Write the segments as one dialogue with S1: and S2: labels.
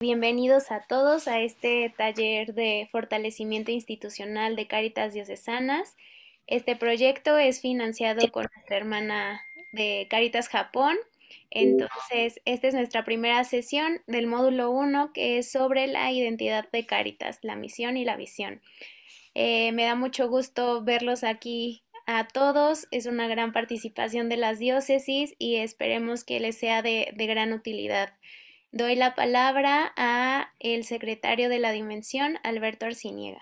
S1: Bienvenidos a todos a este taller de fortalecimiento institucional de Caritas Diocesanas. Este proyecto es financiado con nuestra hermana de Caritas Japón. Entonces, esta es nuestra primera sesión del módulo 1 que es sobre la identidad de Caritas, la misión y la visión. Eh, me da mucho gusto verlos aquí a todos. Es una gran participación de las diócesis y esperemos que les sea de gran utilidad. Doy la palabra a el secretario de la Dimensión, Alberto Arciniega.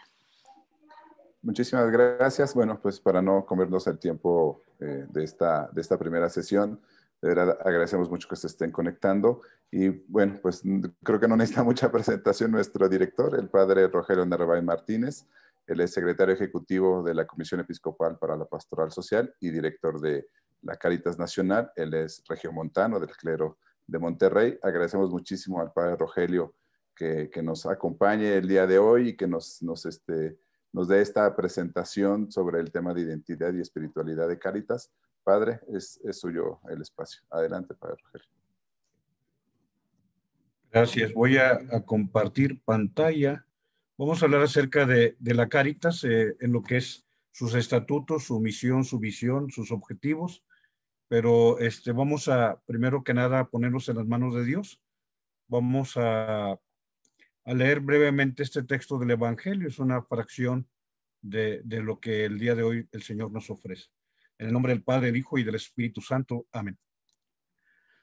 S2: Muchísimas gracias. Bueno, pues para no comernos el tiempo eh, de, esta, de esta primera sesión, de verdad agradecemos mucho que se estén conectando. Y bueno, pues creo que no necesita mucha presentación nuestro director, el padre Rogelio Narváez Martínez. Él es secretario ejecutivo de la Comisión Episcopal para la Pastoral Social y director de la Caritas Nacional. Él es regiomontano del clero de Monterrey. Agradecemos muchísimo al padre Rogelio que, que nos acompañe el día de hoy y que nos, nos, este, nos dé esta presentación sobre el tema de identidad y espiritualidad de Cáritas. Padre, es, es suyo
S3: el espacio. Adelante, padre Rogelio. Gracias. Voy a, compartir pantalla. Vamos a hablar acerca de, de la Cáritas eh, en lo que es sus estatutos, su misión, su visión, sus objetivos pero este, vamos a, primero que nada, ponernos en las manos de Dios. Vamos a, a, leer brevemente este texto del Evangelio. Es una fracción de, de lo que el día de hoy el Señor nos ofrece. En el nombre del Padre, del Hijo y del Espíritu Santo. Amén.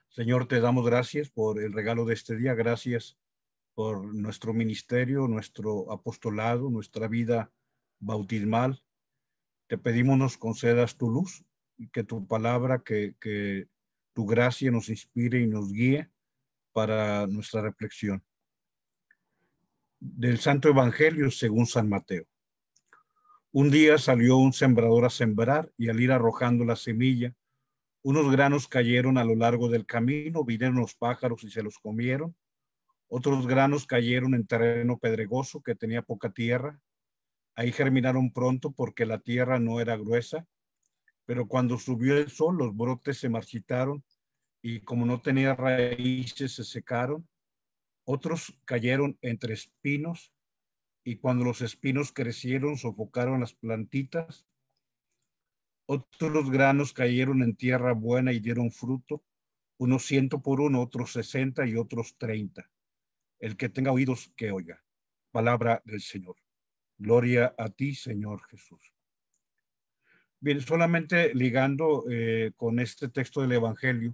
S3: Señor, te damos gracias por el regalo de este día. Gracias por nuestro ministerio, nuestro apostolado, nuestra vida bautismal. Te pedimos nos concedas tu luz que tu palabra, que, que tu gracia nos inspire y nos guíe para nuestra reflexión. Del Santo Evangelio según San Mateo. Un día salió un sembrador a sembrar y al ir arrojando la semilla, unos granos cayeron a lo largo del camino, vinieron los pájaros y se los comieron. Otros granos cayeron en terreno pedregoso que tenía poca tierra. Ahí germinaron pronto porque la tierra no era gruesa pero cuando subió el sol los brotes se marchitaron y como no tenía raíces se secaron. Otros cayeron entre espinos y cuando los espinos crecieron sofocaron las plantitas. Otros granos cayeron en tierra buena y dieron fruto, unos ciento por uno, otros sesenta y otros treinta. El que tenga oídos, que oiga. Palabra del Señor. Gloria a ti, Señor Jesús. Bien, solamente ligando eh, con este texto del Evangelio,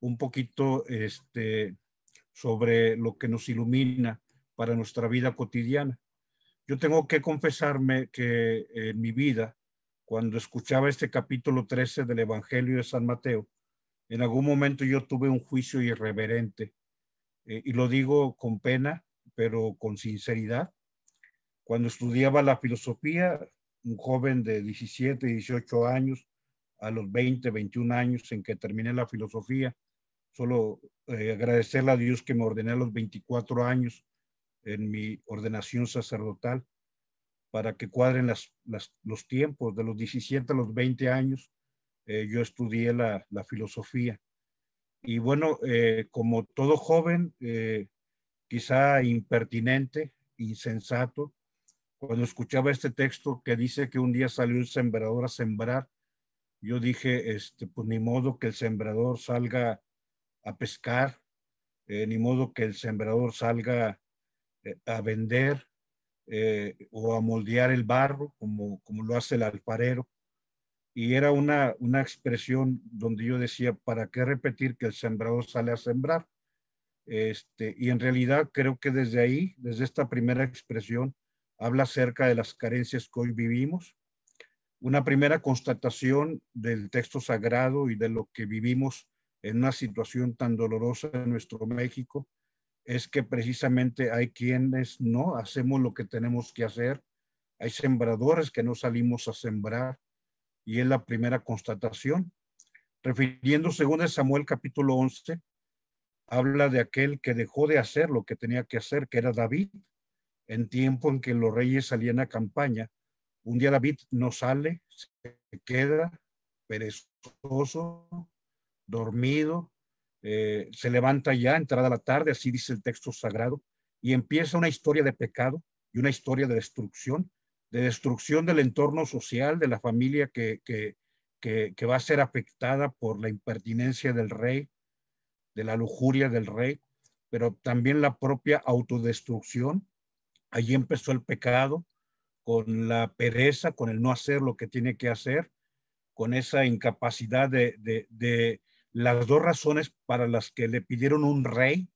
S3: un poquito este, sobre lo que nos ilumina para nuestra vida cotidiana. Yo tengo que confesarme que en mi vida, cuando escuchaba este capítulo 13 del Evangelio de San Mateo, en algún momento yo tuve un juicio irreverente, eh, y lo digo con pena, pero con sinceridad. Cuando estudiaba la filosofía, un joven de 17, 18 años, a los 20, 21 años en que terminé la filosofía. Solo eh, agradecerle a Dios que me ordené a los 24 años en mi ordenación sacerdotal para que cuadren las, los tiempos. De los 17 a los 20 años eh, yo estudié la, la, filosofía. Y bueno, eh, como todo joven, quizá impertinente, insensato, cuando escuchaba este texto que dice que un día salió un sembrador a sembrar, yo dije, este, pues ni modo que el sembrador salga a pescar, eh, ni modo que el sembrador salga eh, a vender eh, o a moldear el barro como, como lo hace el alfarero. Y era una, una expresión donde yo decía, ¿para qué repetir que el sembrador sale a sembrar? Este, y en realidad creo que desde ahí, desde esta primera expresión, habla acerca de las carencias que hoy vivimos. Una primera constatación del texto sagrado y de lo que vivimos en una situación tan dolorosa en nuestro México es que precisamente hay quienes no hacemos lo que tenemos que hacer, hay sembradores que no salimos a sembrar y es la primera constatación. Refiriendo según el Samuel capítulo 11, habla de aquel que dejó de hacer lo que tenía que hacer, que era David, en tiempo en que los reyes salían a campaña. Un día David no sale, se queda perezoso, dormido, eh, se levanta ya, entrada la tarde, así dice el texto sagrado, y empieza una historia de pecado y una historia de destrucción, de destrucción del entorno social, de la familia que va a ser afectada por la impertinencia del rey, de la lujuria del rey, pero también la propia autodestrucción Allí empezó el pecado con la pereza, con el no hacer lo que tiene que hacer, con esa incapacidad de, de las dos razones para las que le pidieron un rey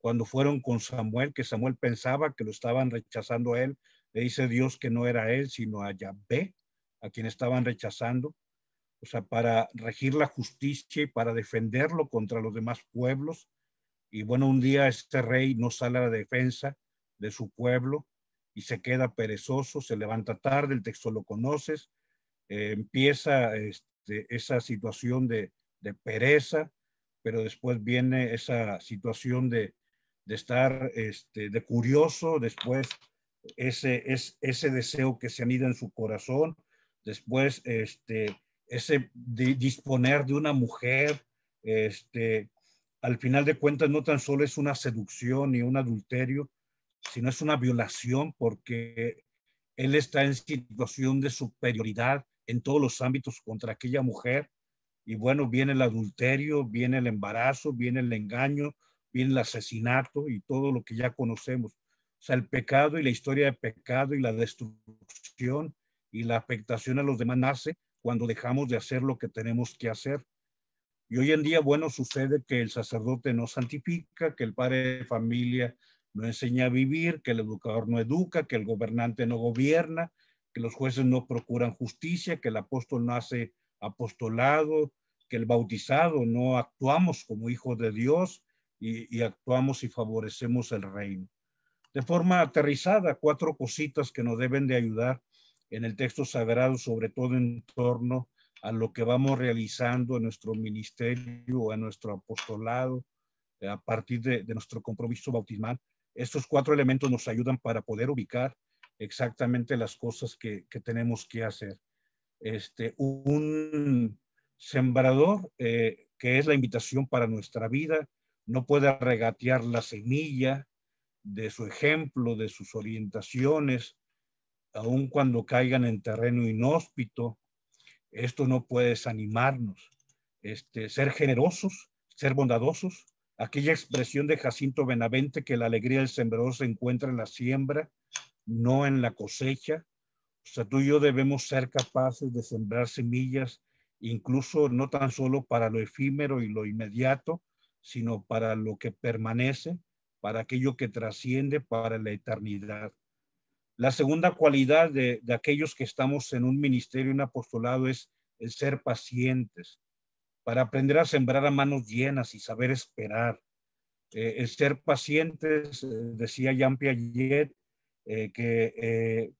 S3: cuando fueron con Samuel, que Samuel pensaba que lo estaban rechazando a él, le dice Dios que no era él, sino a Yahvé, a quien estaban rechazando, o sea, para regir la justicia y para defenderlo contra los demás pueblos. Y bueno, un día este rey no sale a la defensa de su pueblo y se queda perezoso, se levanta tarde, el texto lo conoces, eh, empieza este, esa situación de, pereza, pero después viene esa situación de, estar este, de curioso, después ese, ese deseo que se anida en su corazón, después este, ese de disponer de una mujer, este, al final de cuentas no tan solo es una seducción y un adulterio, no es una violación porque él está en situación de superioridad en todos los ámbitos contra aquella mujer. Y bueno, viene el adulterio, viene el embarazo, viene el engaño, viene el asesinato y todo lo que ya conocemos. O sea, el pecado y la historia de pecado y la destrucción y la afectación a los demás nace cuando dejamos de hacer lo que tenemos que hacer. Y hoy en día, bueno, sucede que el sacerdote no santifica, que el padre de familia no enseña a vivir, que el educador no educa, que el gobernante no gobierna, que los jueces no procuran justicia, que el apóstol no hace apostolado, que el bautizado no actuamos como hijos de Dios y, actuamos y favorecemos el reino. De forma aterrizada, cuatro cositas que nos deben de ayudar en el texto sagrado, sobre todo en torno a lo que vamos realizando en nuestro ministerio, en nuestro apostolado, eh, a partir de, de nuestro compromiso bautismal estos cuatro elementos nos ayudan para poder ubicar exactamente las cosas que, tenemos que hacer. Este, un sembrador, eh, que es la invitación para nuestra vida, no puede regatear la semilla de su ejemplo, de sus orientaciones, aun cuando caigan en terreno inhóspito. Esto no puede desanimarnos. Este, ser generosos, ser bondadosos, aquella expresión de Jacinto Benavente que la alegría del sembrador se encuentra en la siembra, no en la cosecha. O sea, tú y yo debemos ser capaces de sembrar semillas, incluso no tan solo para lo efímero y lo inmediato, sino para lo que permanece, para aquello que trasciende, para la eternidad. La segunda cualidad de, aquellos que estamos en un ministerio, un apostolado, es el ser pacientes para aprender a sembrar a manos llenas y saber esperar. Eh, ser pacientes, eh, decía Jean Piaget, eh, que,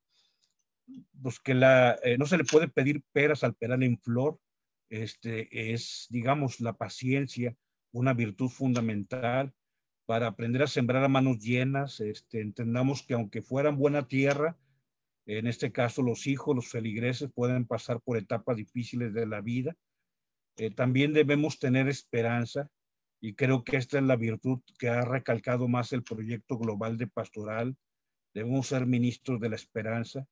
S3: pues que la, no se le puede pedir peras al peral en flor, este, es, digamos, la paciencia, una virtud fundamental para aprender a sembrar a manos llenas, este, entendamos que aunque fueran buena tierra, en este caso los hijos, los feligreses pueden pasar por etapas difíciles de la vida, eh, también debemos tener esperanza y creo que esta es la virtud que ha recalcado más el proyecto global de pastoral. Debemos ser ministros de la esperanza.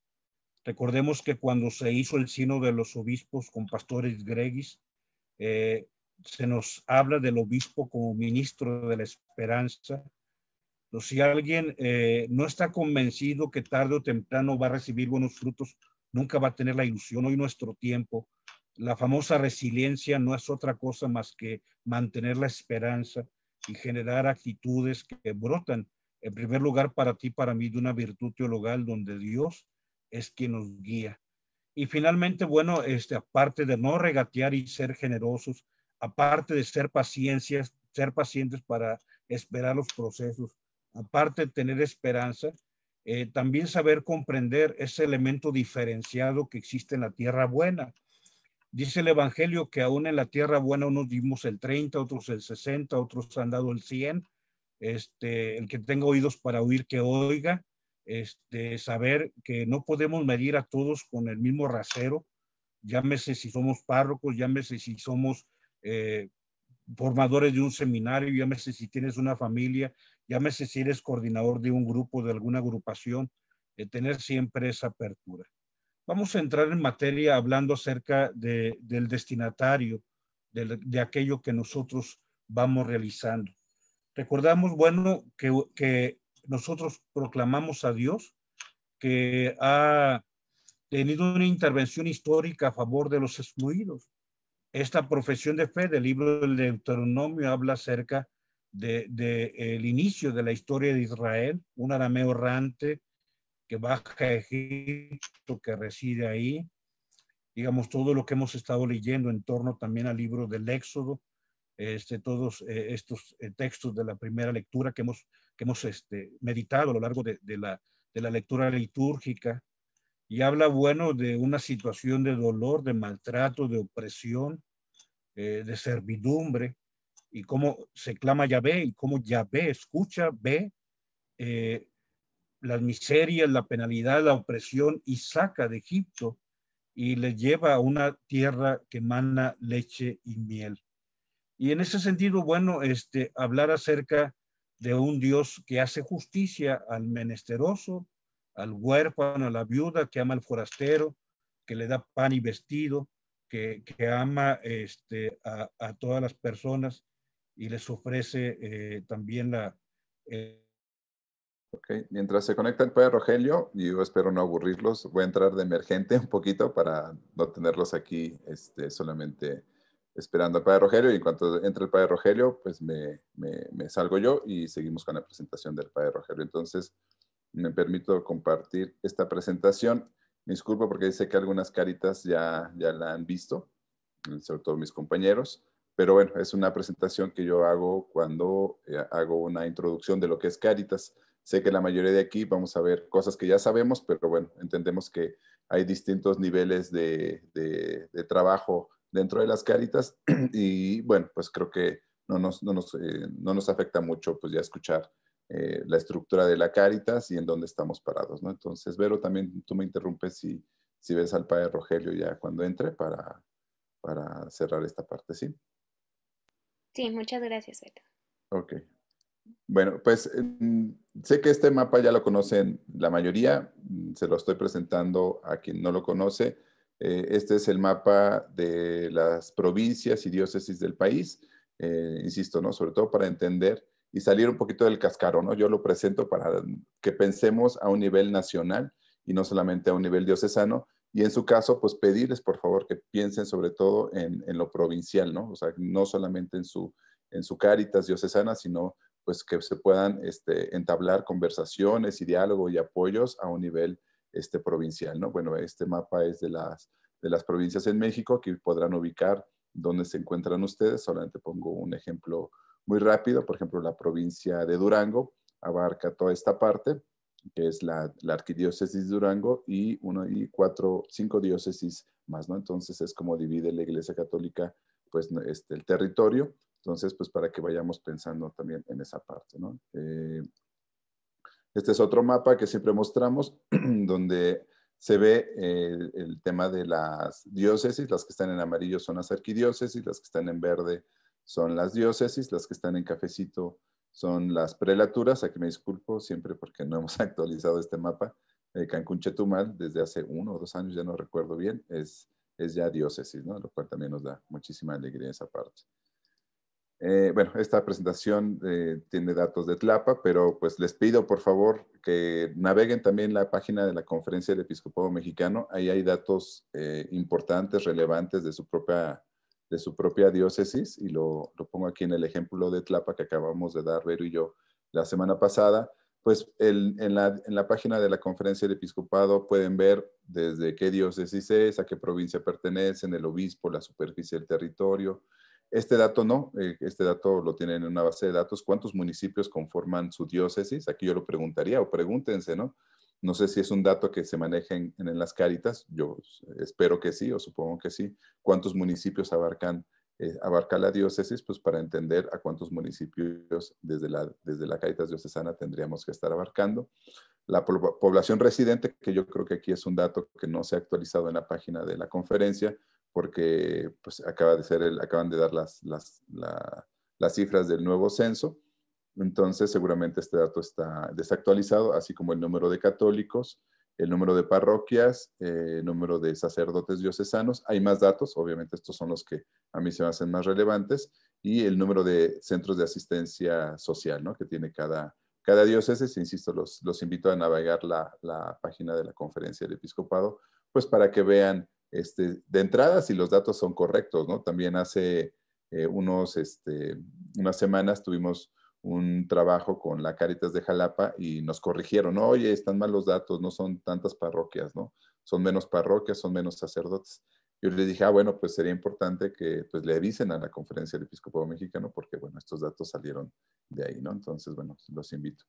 S3: Recordemos que cuando se hizo el sino de los obispos con pastores gregis, eh, se nos habla del obispo como ministro de la esperanza. si alguien eh, no está convencido que tarde o temprano va a recibir buenos frutos, nunca va a tener la ilusión. Hoy nuestro tiempo la famosa resiliencia no es otra cosa más que mantener la esperanza y generar actitudes que brotan, en primer lugar, para ti, para mí, de una virtud teologal donde Dios es quien nos guía. Y finalmente, bueno, este, aparte de no regatear y ser generosos, aparte de ser paciencias, ser pacientes para esperar los procesos, aparte de tener esperanza, eh, también saber comprender ese elemento diferenciado que existe en la tierra buena, Dice el Evangelio que aún en la tierra buena unos dimos el 30, otros el 60, otros han dado el 100. Este, el que tenga oídos para oír, que oiga. Este, saber que no podemos medir a todos con el mismo rasero, llámese si somos párrocos, llámese si somos eh, formadores de un seminario, llámese si tienes una familia, llámese si eres coordinador de un grupo, de alguna agrupación, eh, tener siempre esa apertura. Vamos a entrar en materia hablando acerca del destinatario, de, aquello que nosotros vamos realizando. Recordamos, bueno, que, nosotros proclamamos a Dios, que ha tenido una intervención histórica a favor de los excluidos. Esta profesión de fe del libro del Deuteronomio habla acerca del inicio de la historia de Israel, un arameo errante, que baja a Egipto, que reside ahí. Digamos, todo lo que hemos estado leyendo en torno también al libro del Éxodo, este, todos eh, estos eh, textos de la primera lectura que hemos, que hemos este, meditado a lo largo de, de, la, de la lectura litúrgica. Y habla, bueno, de una situación de dolor, de maltrato, de opresión, eh, de servidumbre, y cómo se clama Yahvé, y cómo Yahvé escucha, ve, eh, las miserias, la penalidad, la opresión y saca de Egipto y le lleva a una tierra que mana leche y miel. Y en ese sentido, bueno, este, hablar acerca de un Dios que hace justicia al menesteroso, al huérfano, a la viuda, que ama al forastero, que le da pan y vestido, que, ama este, a, todas las personas y les ofrece eh, también la, eh,
S2: Mientras se conecta el padre Rogelio, y yo espero no aburrirlos, voy a entrar de emergente un poquito para no tenerlos aquí este, solamente esperando al padre Rogelio y en cuanto entre el padre Rogelio, pues me, salgo yo y seguimos con la presentación del padre Rogelio. Entonces, me permito compartir esta presentación. Me disculpo porque sé que algunas caritas ya, ya la han visto, sobre todo mis compañeros. Pero bueno, es una presentación que yo hago cuando eh, hago una introducción de lo que es Caritas. Sé que la mayoría de aquí vamos a ver cosas que ya sabemos, pero bueno, entendemos que hay distintos niveles de, de, trabajo dentro de las caritas y bueno, pues creo que no nos, no nos, eh, no nos afecta mucho pues ya escuchar eh, la estructura de la caritas y en dónde estamos parados, ¿no? Entonces, Vero, también tú me interrumpes si, si ves al padre Rogelio ya cuando entre para, para cerrar esta parte, ¿sí?
S1: Sí, muchas gracias, Beto.
S2: Ok, bueno, pues mm, sé que este mapa ya lo conocen la mayoría, mm, se lo estoy presentando a quien no lo conoce. Eh, este es el mapa de las provincias y diócesis del país, eh, insisto, ¿no? Sobre todo para entender y salir un poquito del cascarón, ¿no? Yo lo presento para que pensemos a un nivel nacional y no solamente a un nivel diocesano. Y en su caso, pues pedirles, por favor, que piensen sobre todo en, lo provincial, ¿no? O sea, no solamente en su, en su caritas diocesana, sino pues que se puedan este, entablar conversaciones y diálogo y apoyos a un nivel este, provincial, ¿no? Bueno, este mapa es de las, de las provincias en México, que podrán ubicar dónde se encuentran ustedes. Solamente pongo un ejemplo muy rápido, por ejemplo, la provincia de Durango abarca toda esta parte, que es la, arquidiócesis de Durango y, uno, y cuatro, cinco diócesis más, ¿no? Entonces es como divide la Iglesia Católica, pues, este, el territorio entonces, pues para que vayamos pensando también en esa parte, ¿no? Eh, este es otro mapa que siempre mostramos, donde se ve eh, el, tema de las diócesis, las que están en amarillo son las arquidiócesis, las que están en verde son las diócesis, las que están en cafecito son las prelaturas, aquí me disculpo siempre porque no hemos actualizado este mapa, eh, Cancún Chetumal desde hace uno o dos años, ya no recuerdo bien, es, ya diócesis, ¿no? lo cual también nos da muchísima alegría esa parte. Eh, bueno, esta presentación eh, tiene datos de Tlapa, pero pues les pido por favor que naveguen también la página de la Conferencia del Episcopado Mexicano. Ahí hay datos eh, importantes, relevantes de su propia, diócesis y lo, pongo aquí en el ejemplo de Tlapa que acabamos de dar Vero y yo la semana pasada. Pues en, la, en la página de la Conferencia del Episcopado pueden ver desde qué diócesis es, a qué provincia pertenecen, el obispo, la superficie del territorio, este dato no, eh, este dato lo tienen en una base de datos. ¿Cuántos municipios conforman su diócesis? Aquí yo lo preguntaría o pregúntense, ¿no? No sé si es un dato que se maneja en, las caritas, yo espero que sí o supongo que sí. ¿Cuántos municipios abarcan, eh, abarca la diócesis? Pues para entender a cuántos municipios desde la, desde la caritas diocesana tendríamos que estar abarcando. La población residente, que yo creo que aquí es un dato que no se ha actualizado en la página de la conferencia, porque pues, acaba de ser el, acaban de dar las, las, las cifras del nuevo censo. Entonces, seguramente este dato está desactualizado, así como el número de católicos, el número de parroquias, eh, el número de sacerdotes diocesanos. Hay más datos, obviamente estos son los que a mí se me hacen más relevantes, y el número de centros de asistencia social ¿no? que tiene cada, cada diócesis. Insisto, los, los invito a navegar la, la, página de la Conferencia del Episcopado, pues para que vean este, de entrada si los datos son correctos, ¿no? También hace eh, unos, este, unas semanas tuvimos un trabajo con la Caritas de Jalapa y nos corrigieron, ¿no? oye, están mal los datos, no son tantas parroquias, ¿no? Son menos parroquias, son menos sacerdotes. Yo les dije, ah, bueno, pues sería importante que pues, le avisen a la conferencia del episcopado mexicano porque, bueno, estos datos salieron de ahí, ¿no? Entonces, bueno, los invito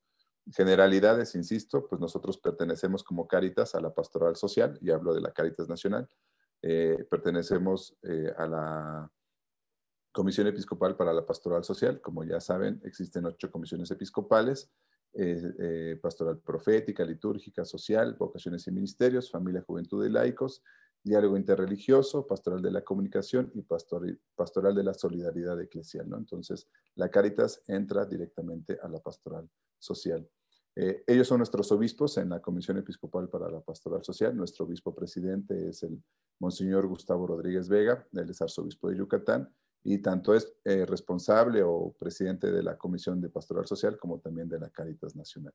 S2: generalidades, insisto, pues nosotros pertenecemos como Caritas a la Pastoral Social, y hablo de la Caritas Nacional, eh, pertenecemos eh, a la Comisión Episcopal para la Pastoral Social, como ya saben, existen ocho comisiones episcopales, eh, pastoral profética, litúrgica, social, vocaciones y ministerios, familia, juventud y laicos, diálogo interreligioso, pastoral de la comunicación y pastoral de la solidaridad eclesial. Entonces, la Caritas entra directamente a la pastoral social. Eh, ellos son nuestros obispos en la Comisión Episcopal para la Pastoral Social. Nuestro obispo presidente es el Monseñor Gustavo Rodríguez Vega, él es arzobispo de Yucatán y tanto es eh, responsable o presidente de la Comisión de Pastoral Social como también de la Caritas Nacional.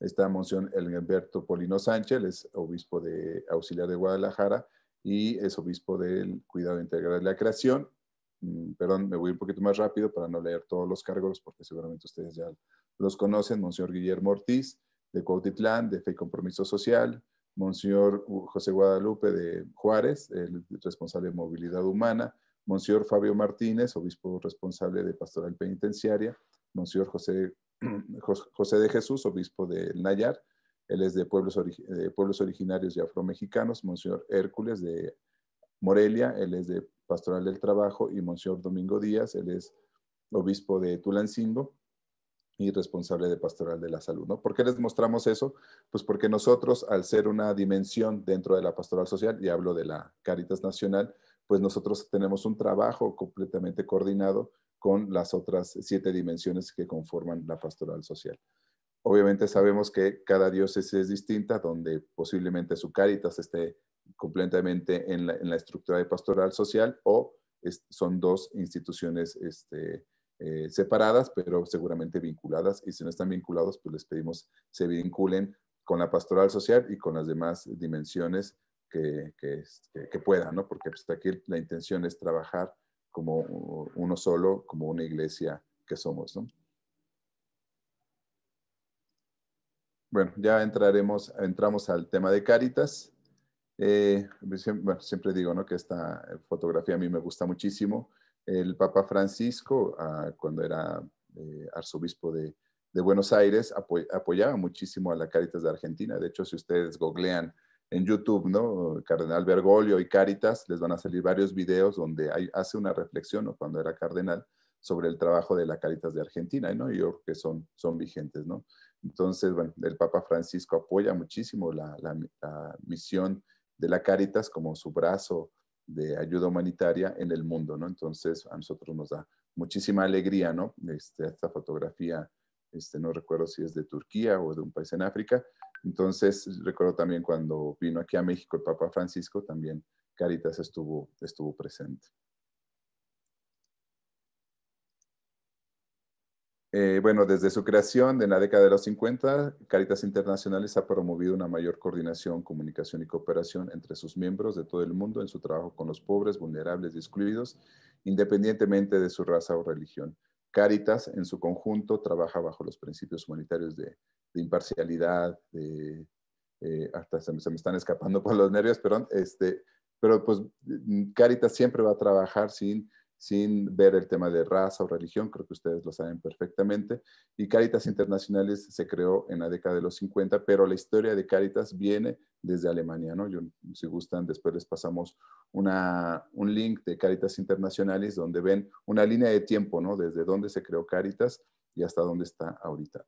S2: Está Monción Alberto Polino Sánchez, es obispo de auxiliar de Guadalajara y es obispo del cuidado integral de la creación. Mm, perdón, me voy un poquito más rápido para no leer todos los cargos porque seguramente ustedes ya los conocen. Monseñor Guillermo Ortiz de Cuautitlán, de Fe y Compromiso Social. Monseñor José Guadalupe de Juárez, el responsable de Movilidad Humana. Monseñor Fabio Martínez, obispo responsable de Pastoral Penitenciaria. Monseñor José José de Jesús, obispo de Nayar, él es de pueblos, de pueblos originarios y afromexicanos, Monseñor Hércules de Morelia, él es de Pastoral del Trabajo, y Monseñor Domingo Díaz, él es obispo de Tulancingo y responsable de Pastoral de la Salud. ¿Por qué les mostramos eso? Pues porque nosotros, al ser una dimensión dentro de la Pastoral Social, y hablo de la Caritas Nacional, pues nosotros tenemos un trabajo completamente coordinado con las otras siete dimensiones que conforman la pastoral social. Obviamente sabemos que cada diócesis es distinta, donde posiblemente su caritas esté completamente en la, estructura de pastoral social o son dos instituciones este, eh, separadas, pero seguramente vinculadas. Y si no están vinculados, pues les pedimos se vinculen con la pastoral social y con las demás dimensiones que, puedan, ¿no? Porque pues, aquí la intención es trabajar como uno solo, como una iglesia que somos. Bueno, ya entraremos, entramos al tema de Cáritas. Eh, siempre digo ¿no? que esta eh, fotografía a mí me gusta muchísimo. El Papa Francisco, ah, cuando era eh, arzobispo de, Buenos Aires, apoyaba muchísimo a la Cáritas de Argentina. De hecho, si ustedes googlean en YouTube, ¿no? Cardenal Bergoglio y Caritas, les van a salir varios videos donde hace una reflexión, ¿no? cuando era cardenal, sobre el trabajo de la Caritas de Argentina, ¿no? Y yo creo que son, son vigentes, ¿no? Entonces, bueno, el Papa Francisco apoya muchísimo la, misión de la Caritas como su brazo de ayuda humanitaria en el mundo, ¿no? Entonces, a nosotros nos da muchísima alegría, ¿no? Este, esta fotografía, este, no recuerdo si es de Turquía o de un país en África, entonces, recuerdo también cuando vino aquí a México el Papa Francisco, también Caritas estuvo, presente. Eh, bueno, desde su creación en la década de los 50, Caritas Internacionales ha promovido una mayor coordinación, comunicación y cooperación entre sus miembros de todo el mundo en su trabajo con los pobres, vulnerables y excluidos, independientemente de su raza o religión. Caritas en su conjunto trabaja bajo los principios humanitarios de, imparcialidad, de, eh, hasta se me, están escapando por los nervios, perdón, este, pero pues mm, Cáritas siempre va a trabajar sin sin ver el tema de raza o religión, creo que ustedes lo saben perfectamente. Y Caritas Internacionales se creó en la década de los 50, pero la historia de Caritas viene desde Alemania, ¿no? si gustan, después les pasamos un link de Caritas Internacionales donde ven una línea de tiempo, ¿no? Desde dónde se creó Caritas y hasta dónde está ahorita.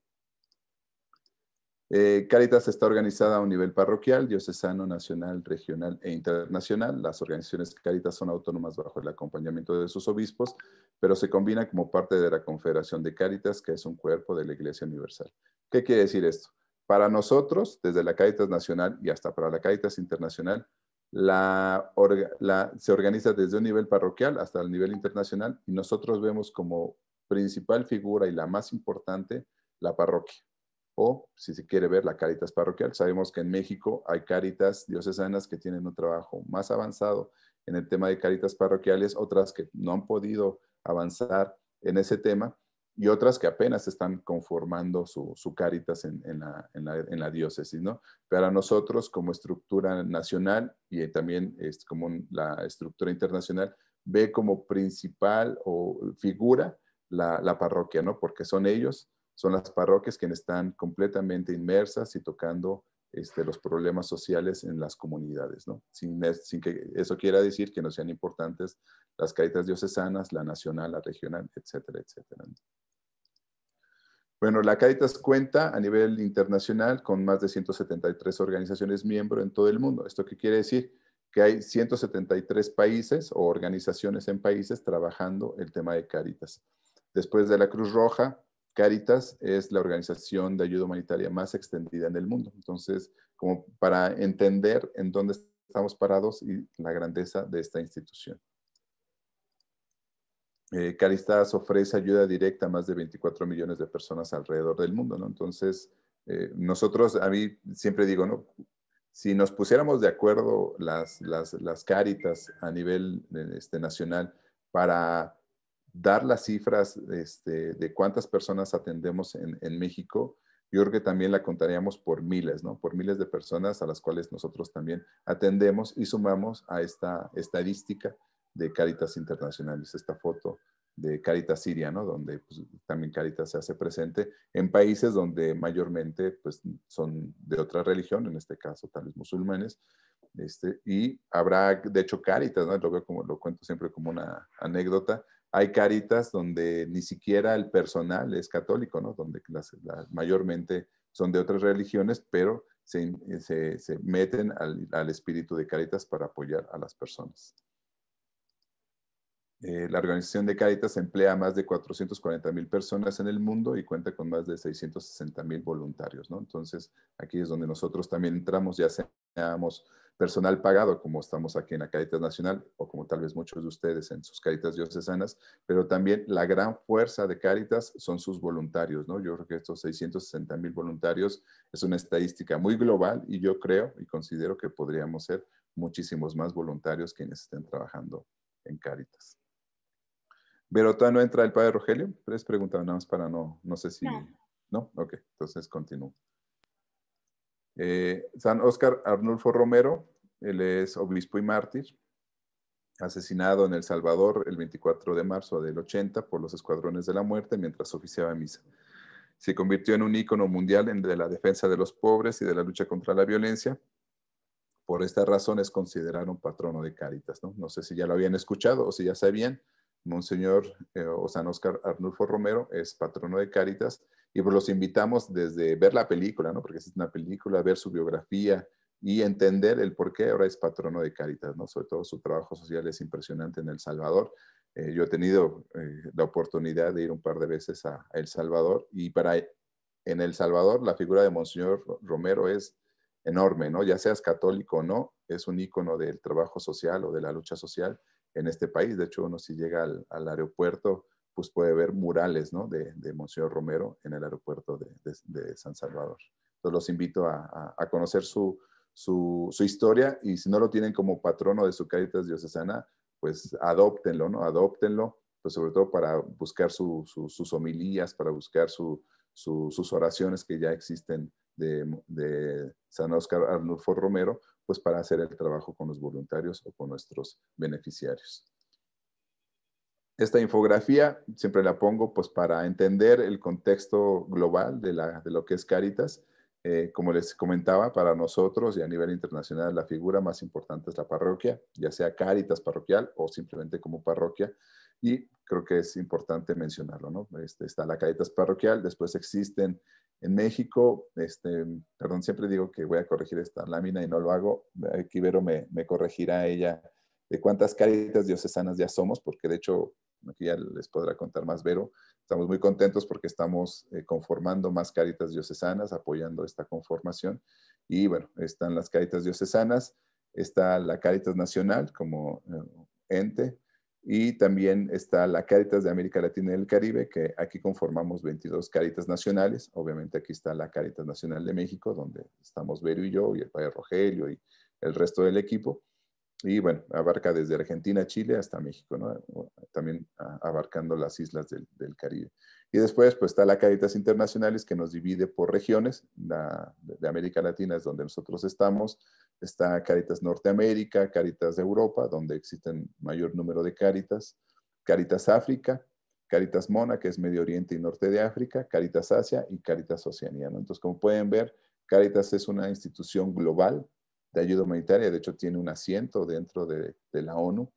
S2: Cáritas eh, Caritas está organizada a un nivel parroquial, diocesano, nacional, regional e internacional. Las organizaciones Caritas son autónomas bajo el acompañamiento de sus obispos, pero se combina como parte de la Confederación de Caritas, que es un cuerpo de la Iglesia Universal. ¿Qué quiere decir esto? Para nosotros, desde la Caritas Nacional y hasta para la Caritas Internacional, se organiza desde un nivel parroquial hasta el nivel internacional y nosotros vemos como principal figura y la más importante la parroquia o si se quiere ver la Caritas parroquial. Sabemos que en México hay Caritas diocesanas que tienen un trabajo más avanzado en el tema de Caritas parroquiales, otras que no han podido avanzar en ese tema y otras que apenas están conformando su, su Caritas en, la, diócesis, ¿no? Para nosotros como estructura nacional y también es como la estructura internacional, ve como principal o figura la, la parroquia, ¿no? Porque son ellos son las parroquias quienes están completamente inmersas y tocando este, los problemas sociales en las comunidades, ¿no? Sin, que eso quiera decir que no sean importantes las Cáritas diocesanas, la nacional, la regional, etcétera, etcétera. Bueno, la Cáritas cuenta a nivel internacional con más de 173 organizaciones miembro en todo el mundo. ¿Esto qué quiere decir? Que hay 173 países o organizaciones en países trabajando el tema de Cáritas. Después de la Cruz Roja, Caritas es la organización de ayuda humanitaria más extendida en el mundo. Entonces, como para entender en dónde estamos parados y la grandeza de esta institución. Eh, Caritas ofrece ayuda directa a más de 24 millones de personas alrededor del mundo, Entonces, eh, nosotros, a mí siempre digo, ¿no? Si nos pusiéramos de acuerdo las, las, Caritas a nivel este, nacional para dar las cifras este, de cuántas personas atendemos en, México, yo creo que también la contaríamos por miles, ¿no? Por miles de personas a las cuales nosotros también atendemos y sumamos a esta estadística de Caritas Internacionales, esta foto de Caritas Siria, ¿no? Donde pues, también Caritas se hace presente en países donde mayormente pues, son de otra religión, en este caso tal vez musulmanes, este, y habrá, de hecho, Caritas, ¿no? Lo como, lo cuento siempre como una anécdota, hay caritas donde ni siquiera el personal es católico, ¿no? Donde mayormente son de otras religiones, pero se, eh, meten al, espíritu de caritas para apoyar a las personas. Eh, la organización de Caritas emplea a más de 440 mil personas en el mundo y cuenta con más de 660 mil voluntarios, ¿no? Entonces, aquí es donde nosotros también entramos, ya seamos personal pagado, como estamos aquí en la Caritas Nacional o como tal vez muchos de ustedes en sus Caritas diocesanas, pero también la gran fuerza de Caritas son sus voluntarios, ¿no? Yo creo que estos 660 mil voluntarios es una estadística muy global y yo creo y considero que podríamos ser muchísimos más voluntarios quienes estén trabajando en Caritas. Pero todavía no entra el padre Rogelio. Tres preguntas nada más para no, no sé si. No. ¿No? Ok, entonces continúo. Eh, San Óscar Arnulfo Romero, él es obispo y mártir, asesinado en El Salvador el 24 de marzo del 80 por los escuadrones de la muerte mientras oficiaba misa. Se convirtió en un ícono mundial en de la defensa de los pobres y de la lucha contra la violencia. Por estas razones consideraron patrono de Cáritas. ¿no? sé si ya lo habían escuchado o si ya sabían, Monseñor eh, o San Óscar Arnulfo Romero es patrono de Cáritas y pues los invitamos desde ver la película, ¿no? Porque es una película, ver su biografía y entender el por qué ahora es patrono de Caritas, ¿no? Sobre todo su trabajo social es impresionante en El Salvador. Eh, yo he tenido eh, la oportunidad de ir un par de veces a, El Salvador y para e, en El Salvador la figura de Monseñor Romero es enorme, ¿no? Ya seas católico o no, es un ícono del trabajo social o de la lucha social en este país. De hecho, uno si llega al aeropuerto pues puede ver murales ¿no? de, de Monseñor Romero en el aeropuerto de, San Salvador. Entonces los invito a, conocer su, historia y si no lo tienen como patrono de su Caritas Diocesana, pues adóptenlo, ¿no? Adóptenlo, pues sobre todo para buscar sus homilías, para buscar sus oraciones que ya existen de, de San Oscar Arnulfo Romero, pues para hacer el trabajo con los voluntarios o con nuestros beneficiarios esta infografía siempre la pongo pues para entender el contexto global de, la, de lo que es Caritas. Eh, como les comentaba, para nosotros y a nivel internacional la figura más importante es la parroquia, ya sea Caritas parroquial o simplemente como parroquia. Y creo que es importante mencionarlo, ¿no? Este, está la Caritas parroquial, después existen en México, este, perdón, siempre digo que voy a corregir esta lámina y no lo hago, Quibero me, me corregirá ella de cuántas Caritas diocesanas ya somos, porque de hecho Aquí ya les podrá contar más Vero. Estamos muy contentos porque estamos eh, conformando más caritas diocesanas, apoyando esta conformación. Y bueno, están las caritas diocesanas, está la Caritas Nacional como eh, ente, y también está la Caritas de América Latina y el Caribe, que aquí conformamos 22 Caritas Nacionales. Obviamente aquí está la Caritas Nacional de México, donde estamos Vero y yo, y el padre Rogelio y el resto del equipo. Y bueno, abarca desde Argentina, Chile hasta México, También abarcando las islas del, Caribe. Y después, pues está la Caritas Internacionales que nos divide por regiones. La, de América Latina es donde nosotros estamos. Está Caritas Norteamérica, Caritas de Europa, donde existen mayor número de Caritas. Caritas África, Caritas Mona, que es Medio Oriente y Norte de África, Caritas Asia y Caritas Oceanía. Entonces, como pueden ver, Caritas es una institución global de ayuda humanitaria, de hecho tiene un asiento dentro de, la ONU.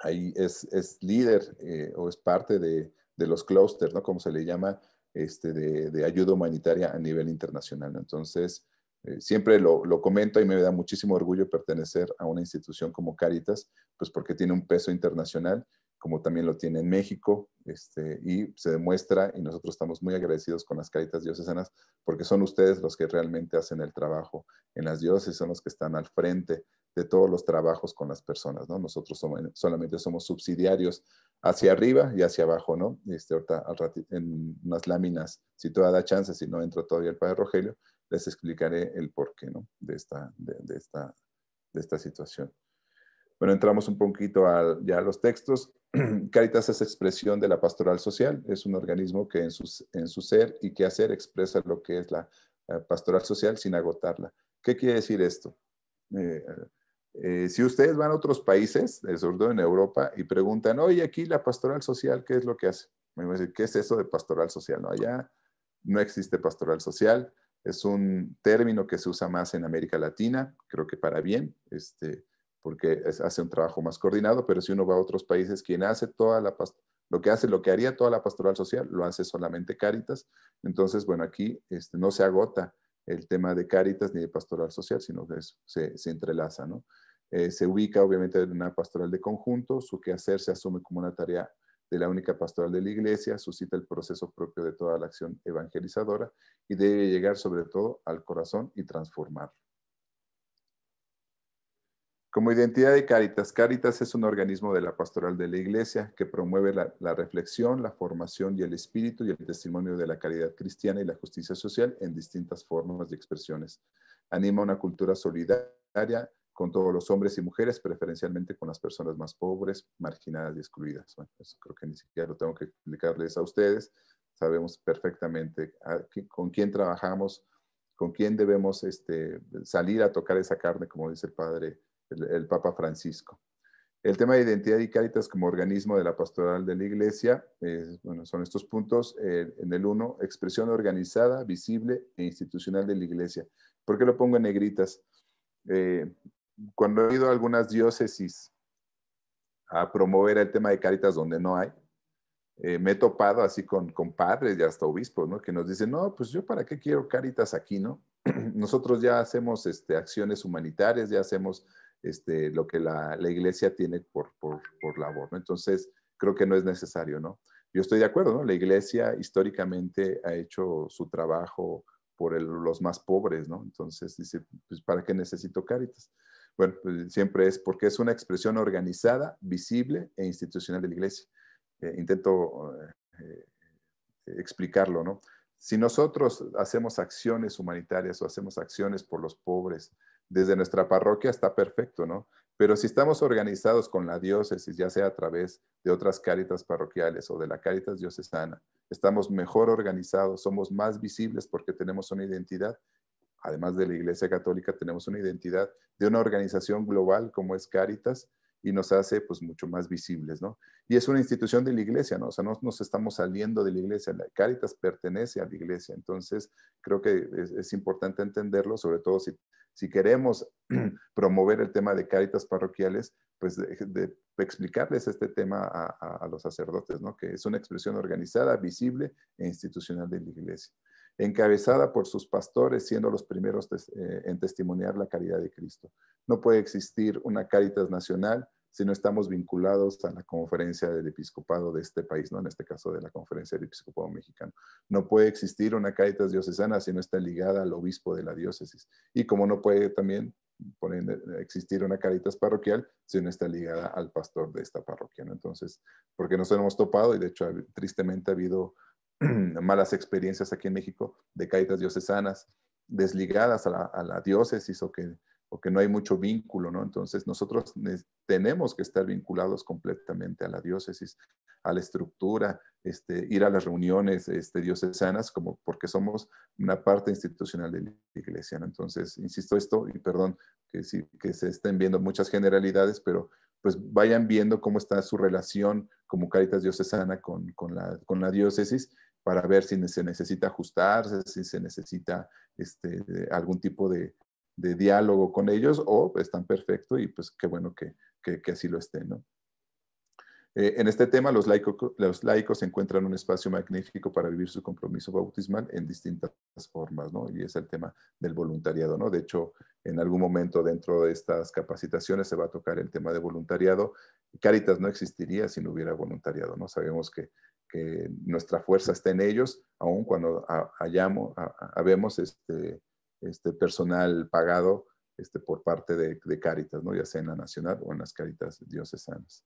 S2: Ahí es, líder eh, o es parte de, los clusters, ¿no? Como se le llama, este, de, ayuda humanitaria a nivel internacional. Entonces, eh, siempre lo, lo, comento y me da muchísimo orgullo pertenecer a una institución como Caritas, pues porque tiene un peso internacional como también lo tiene en México, este, y se demuestra, y nosotros estamos muy agradecidos con las caritas diocesanas, porque son ustedes los que realmente hacen el trabajo en las diócesis, son los que están al frente de todos los trabajos con las personas, ¿no? Nosotros solamente somos subsidiarios hacia arriba y hacia abajo, ¿no? Este, ahorita en unas láminas, si todavía da chance, si no entra todavía el Padre Rogelio, les explicaré el porqué, ¿no? De esta, de esta, de esta situación. Bueno, entramos un poquito ya a los textos. Caritas es expresión de la pastoral social, es un organismo que en, en su ser y qué hacer expresa lo que es la, pastoral social sin agotarla. ¿Qué quiere decir esto? Eh, eh, si ustedes van a otros países, eh, sobre todo en Europa, y preguntan, oye, aquí la pastoral social, ¿qué es lo que hace? Me voy a decir, ¿qué es eso de pastoral social? No, allá no existe pastoral social, es un término que se usa más en América Latina, creo que para bien, este, porque hace un trabajo más coordinado, pero si uno va a otros países, quien hace toda la lo que hace, lo que haría toda la pastoral social, lo hace solamente Cáritas. Entonces, bueno, aquí este, no se agota el tema de Cáritas ni de pastoral social, sino que se, entrelaza, ¿no? Eh, se ubica obviamente en una pastoral de conjunto, su quehacer se asume como una tarea de la única pastoral de la iglesia, suscita el proceso propio de toda la acción evangelizadora y debe llegar sobre todo al corazón y transformarlo. Como identidad de Caritas, Caritas es un organismo de la pastoral de la Iglesia que promueve la, reflexión, la formación y el espíritu y el testimonio de la caridad cristiana y la justicia social en distintas formas y expresiones. Anima una cultura solidaria con todos los hombres y mujeres, preferencialmente con las personas más pobres, marginadas y excluidas. Bueno, eso creo que ni siquiera lo tengo que explicarles a ustedes. Sabemos perfectamente con quién trabajamos, con quién debemos este, salir a tocar esa carne, como dice el padre el, Papa Francisco. El tema de identidad y Cáritas como organismo de la pastoral de la Iglesia, eh, bueno, son estos puntos. Eh, en el uno, expresión organizada, visible e institucional de la Iglesia. ¿Por qué lo pongo en negritas? Eh, cuando he ido a algunas diócesis a promover el tema de Cáritas donde no hay, me he topado así con, con padres y hasta obispos, ¿no? Que nos dicen, no, pues yo para qué quiero Cáritas aquí, ¿no? Nosotros ya hacemos este, acciones humanitarias, ya hacemos este, lo que la, iglesia tiene por, labor. Entonces, creo que no es necesario, ¿no? Yo estoy de acuerdo, ¿no? La iglesia históricamente ha hecho su trabajo por los más pobres, ¿no? Entonces dice, pues, ¿para qué necesito Cáritas? Bueno, pues, siempre es porque es una expresión organizada, visible e institucional de la iglesia. Eh, intento eh, eh, explicarlo, ¿no? Si nosotros hacemos acciones humanitarias o hacemos acciones por los pobres, desde nuestra parroquia está perfecto, ¿no? Pero si estamos organizados con la diócesis, ya sea a través de otras cáritas parroquiales o de la cáritas diocesana, estamos mejor organizados, somos más visibles porque tenemos una identidad. Además de la Iglesia Católica, tenemos una identidad de una organización global como es Cáritas y nos hace pues mucho más visibles, ¿no? Y es una institución de la Iglesia, ¿no? O sea, no nos estamos saliendo de la Iglesia, la Cáritas pertenece a la Iglesia, entonces creo que es importante entenderlo, sobre todo si si queremos promover el tema de cáritas parroquiales, pues de, explicarles este tema a, los sacerdotes, ¿no? que es una expresión organizada, visible e institucional de la iglesia, encabezada por sus pastores, siendo los primeros eh, en testimoniar la caridad de Cristo. No puede existir una cáritas nacional si no estamos vinculados a la conferencia del episcopado de este país, ¿no? En este caso de la conferencia del episcopado mexicano. No puede existir una caritas diocesana si no está ligada al obispo de la diócesis. Y como no puede también existir una caritas parroquial si no está ligada al pastor de esta parroquia, Entonces, porque nos hemos topado y de hecho tristemente ha habido malas experiencias aquí en México de caritas diocesanas desligadas a la diócesis o que que no hay mucho vínculo, ¿no? Entonces nosotros tenemos que estar vinculados completamente a la diócesis, a la estructura, este, ir a las reuniones este, diocesanas, como porque somos una parte institucional de la iglesia, ¿no? Entonces, insisto esto, y perdón que, sí, que se estén viendo muchas generalidades, pero pues vayan viendo cómo está su relación como Caritas Diocesana con, con, la, con la diócesis para ver si se necesita ajustarse, si se necesita este, algún tipo de, de diálogo con ellos o están perfecto y pues qué bueno que, así lo estén, ¿no? Eh, en este tema, los, los, laicos encuentran un espacio magnífico para vivir su compromiso bautismal en distintas formas, ¿no? Y es el tema del voluntariado, ¿no? De hecho, en algún momento dentro de estas capacitaciones se va a tocar el tema de voluntariado. Caritas no existiría si no hubiera voluntariado, ¿no? Sabemos que, nuestra fuerza está en ellos, aun cuando hallamos, habemos este, este, personal pagado este, por parte de, de, Caritas, ¿no? ya sea en la nacional o en las Caritas diocesanas.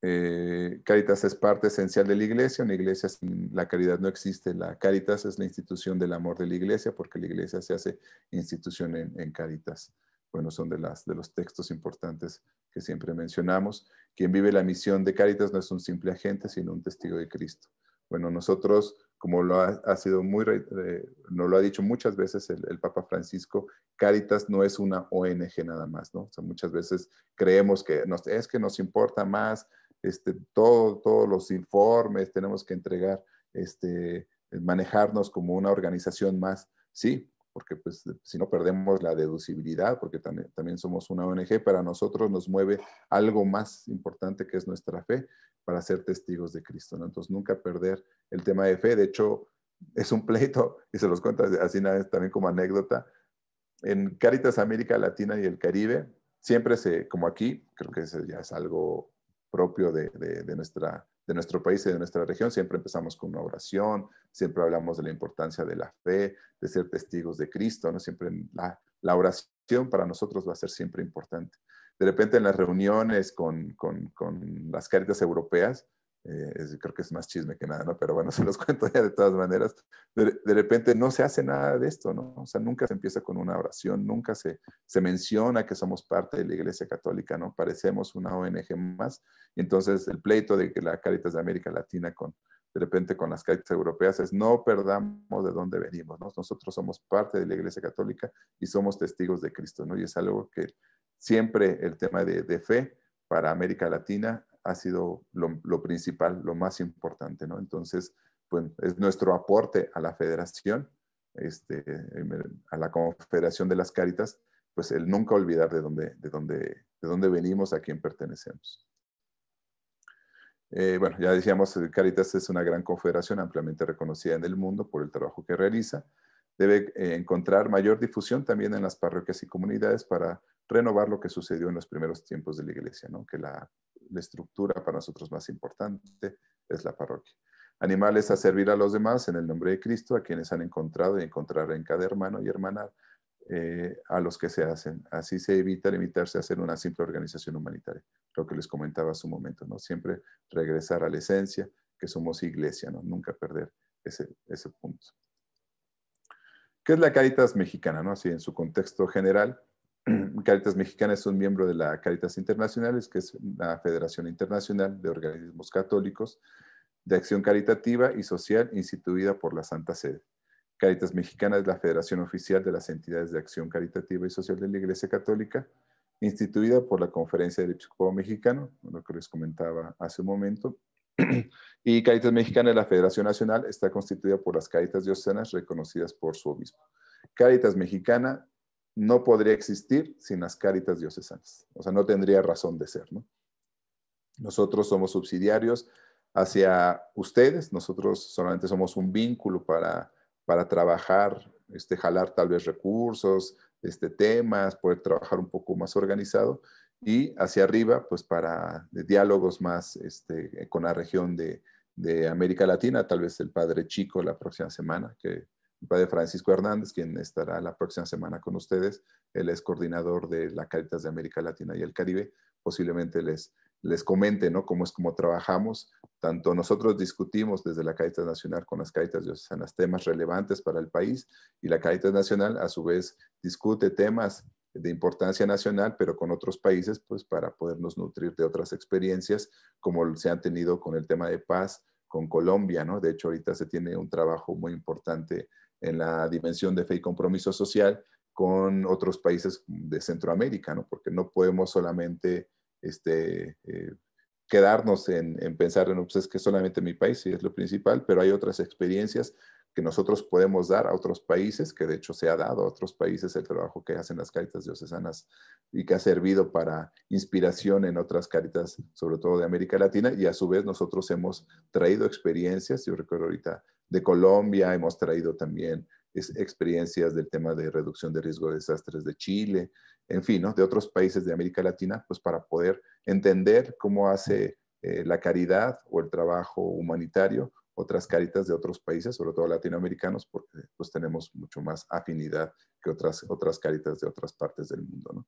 S2: Eh, Caritas es parte esencial de la iglesia, la iglesia sin la caridad no existe, la Caritas es la institución del amor de la iglesia porque la iglesia se hace institución en, en Caritas. Bueno, son de, las, de los textos importantes que siempre mencionamos. Quien vive la misión de Caritas no es un simple agente, sino un testigo de Cristo. Bueno, nosotros como lo ha, sido muy, eh, lo ha dicho muchas veces el, Papa Francisco, Caritas no es una ONG nada más, ¿no? O sea, muchas veces creemos que nos, es que nos importa más este, todos los informes, tenemos que entregar, este, manejarnos como una organización más. Sí, porque pues, si no perdemos la deducibilidad, porque también, también, somos una ONG, para nosotros nos mueve algo más importante que es nuestra fe para ser testigos de Cristo. ¿no? Entonces, nunca perder el tema de fe. De hecho, es un pleito, y se los cuento así también como anécdota. En Caritas América Latina y el Caribe, siempre se, como aquí, creo que ya es algo propio de, nuestra, de nuestro país y de nuestra región, siempre empezamos con una oración, siempre hablamos de la importancia de la fe, de ser testigos de Cristo, ¿no? Siempre la, oración para nosotros va a ser siempre importante. De repente en las reuniones con, con las caritas europeas, eh, creo que es más chisme que nada, ¿no? Pero bueno, se los cuento ya de todas maneras. De, repente no se hace nada de esto, ¿no? O sea, nunca se empieza con una oración, nunca se, se menciona que somos parte de la Iglesia Católica, ¿no? Parecemos una ONG más. entonces el pleito de que la Caritas de América Latina con, de repente con las Caritas europeas es no perdamos de dónde venimos, ¿no? Nosotros somos parte de la Iglesia Católica y somos testigos de Cristo, ¿no? Y es algo que siempre el tema de, de fe para América Latina ha sido lo, principal, lo más importante, ¿no? Entonces, pues es nuestro aporte a la federación, este, a la Confederación de las Caritas, pues el nunca olvidar de dónde, de dónde, de dónde venimos, a quién pertenecemos. Eh, bueno, ya decíamos, eh, Caritas es una gran confederación ampliamente reconocida en el mundo por el trabajo que realiza. Debe eh, encontrar mayor difusión también en las parroquias y comunidades para renovar lo que sucedió en los primeros tiempos de la iglesia, ¿no? que la la estructura para nosotros más importante es la parroquia. Animales a servir a los demás en el nombre de Cristo, a quienes han encontrado y encontrar en cada hermano y hermana eh, a los que se hacen. Así se evita limitarse a ser una simple organización humanitaria, lo que les comentaba hace un momento, ¿no? Siempre regresar a la esencia, que somos iglesia, ¿no? Nunca perder ese, ese punto. ¿Qué es la Caritas mexicana, no? Así en su contexto general, Caritas Mexicana es un miembro de la Caritas Internacionales, que es la federación internacional de organismos católicos de acción caritativa y social instituida por la Santa Sede. Caritas Mexicana es la federación oficial de las entidades de acción caritativa y social de la Iglesia Católica, instituida por la Conferencia del Episcopado Mexicano, lo que les comentaba hace un momento. Y Caritas Mexicana es la federación nacional, está constituida por las Caritas diocesanas reconocidas por su obispo. Caritas Mexicana no podría existir sin las cáritas diocesanas. O sea, no tendría razón de ser, ¿no? Nosotros somos subsidiarios hacia ustedes, nosotros solamente somos un vínculo para, para trabajar, este, jalar tal vez recursos, este, temas, poder trabajar un poco más organizado y hacia arriba, pues para de diálogos más este, con la región de, de América Latina, tal vez el padre Chico la próxima semana, que el padre Francisco Hernández, quien estará la próxima semana con ustedes. Él es coordinador de la Caritas de América Latina y el Caribe. Posiblemente les, les comente, ¿no? Cómo es como trabajamos. Tanto nosotros discutimos desde la Caritas Nacional con las Caritas Diocesanas temas relevantes para el país y la Caritas Nacional a su vez discute temas de importancia nacional, pero con otros países, pues para podernos nutrir de otras experiencias, como se han tenido con el tema de paz, con Colombia, ¿no? De hecho, ahorita se tiene un trabajo muy importante en la dimensión de fe y compromiso social con otros países de Centroamérica, Porque no podemos solamente este, eh, quedarnos en, pensar en, pues es que solamente mi país y es lo principal, pero hay otras experiencias, que nosotros podemos dar a otros países, que de hecho se ha dado a otros países el trabajo que hacen las caritas diocesanas y que ha servido para inspiración en otras caritas, sobre todo de América Latina, y a su vez nosotros hemos traído experiencias, yo recuerdo ahorita de Colombia, hemos traído también experiencias del tema de reducción de riesgo de desastres de Chile, en fin, de otros países de América Latina, pues para poder entender cómo hace eh, la caridad o el trabajo humanitario otras caritas de otros países, sobre todo latinoamericanos, porque pues tenemos mucho más afinidad que otras, otras caritas de otras partes del mundo.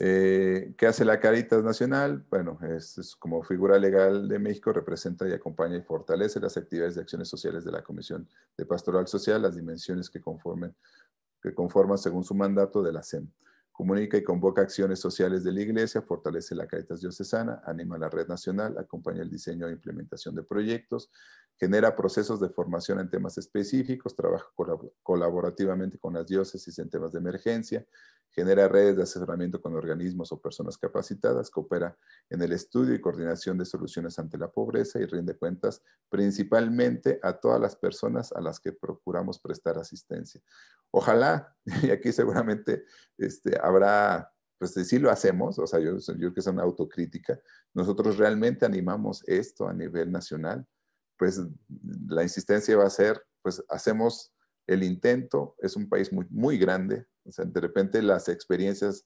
S2: Eh, ¿Qué hace la Caritas Nacional? Bueno, es, como figura legal de México, representa y acompaña y fortalece las actividades de acciones sociales de la Comisión de Pastoral Social, las dimensiones que, conformen, que conforman según su mandato de la CEM. Comunica y convoca acciones sociales de la Iglesia, fortalece la Caritas Diocesana, anima la red nacional, acompaña el diseño e implementación de proyectos, genera procesos de formación en temas específicos, trabaja colaborativamente con las diócesis en temas de emergencia, genera redes de asesoramiento con organismos o personas capacitadas, coopera en el estudio y coordinación de soluciones ante la pobreza y rinde cuentas principalmente a todas las personas a las que procuramos prestar asistencia. Ojalá y aquí seguramente este, habrá, pues sí lo hacemos, o sea, yo, yo creo que es una autocrítica, nosotros realmente animamos esto a nivel nacional, pues la insistencia va a ser, pues hacemos el intento, es un país muy, muy grande, o sea, de repente las experiencias,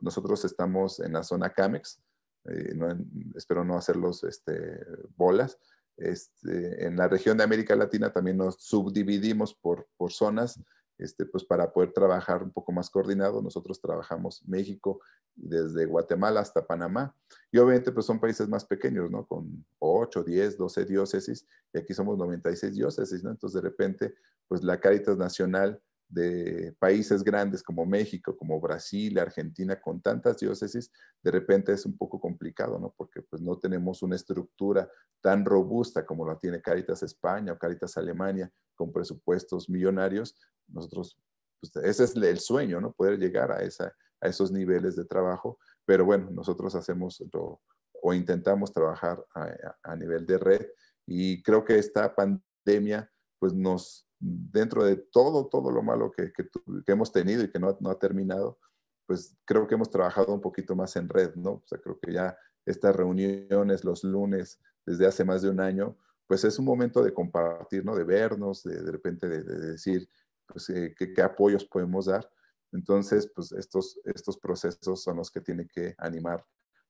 S2: nosotros estamos en la zona CAMEX, eh, no, espero no hacerlos este, bolas, este, en la región de América Latina también nos subdividimos por, por zonas, este, pues para poder trabajar un poco más coordinado. Nosotros trabajamos México desde Guatemala hasta Panamá y obviamente pues son países más pequeños, ¿no? Con 8, 10, 12 diócesis y aquí somos 96 diócesis, ¿no? Entonces de repente pues la Caritas Nacional de países grandes como México, como Brasil, Argentina, con tantas diócesis, de repente es un poco complicado, ¿no? Porque pues no tenemos una estructura tan robusta como la tiene Caritas España o Caritas Alemania, con presupuestos millonarios. Nosotros, pues, ese es el sueño, ¿no? Poder llegar a, esa, a esos niveles de trabajo. Pero bueno, nosotros hacemos lo, o intentamos trabajar a, a nivel de red y creo que esta pandemia pues nos dentro de todo, todo lo malo que, que, hemos tenido y que no, no, ha terminado, pues creo que hemos trabajado un poquito más en red, ¿no? O sea, creo que ya estas reuniones los lunes desde hace más de un año, pues es un momento de compartir, ¿no? De vernos, de, de repente de, decir, pues, eh, qué, apoyos podemos dar. Entonces, pues estos, estos procesos son los que tiene que animar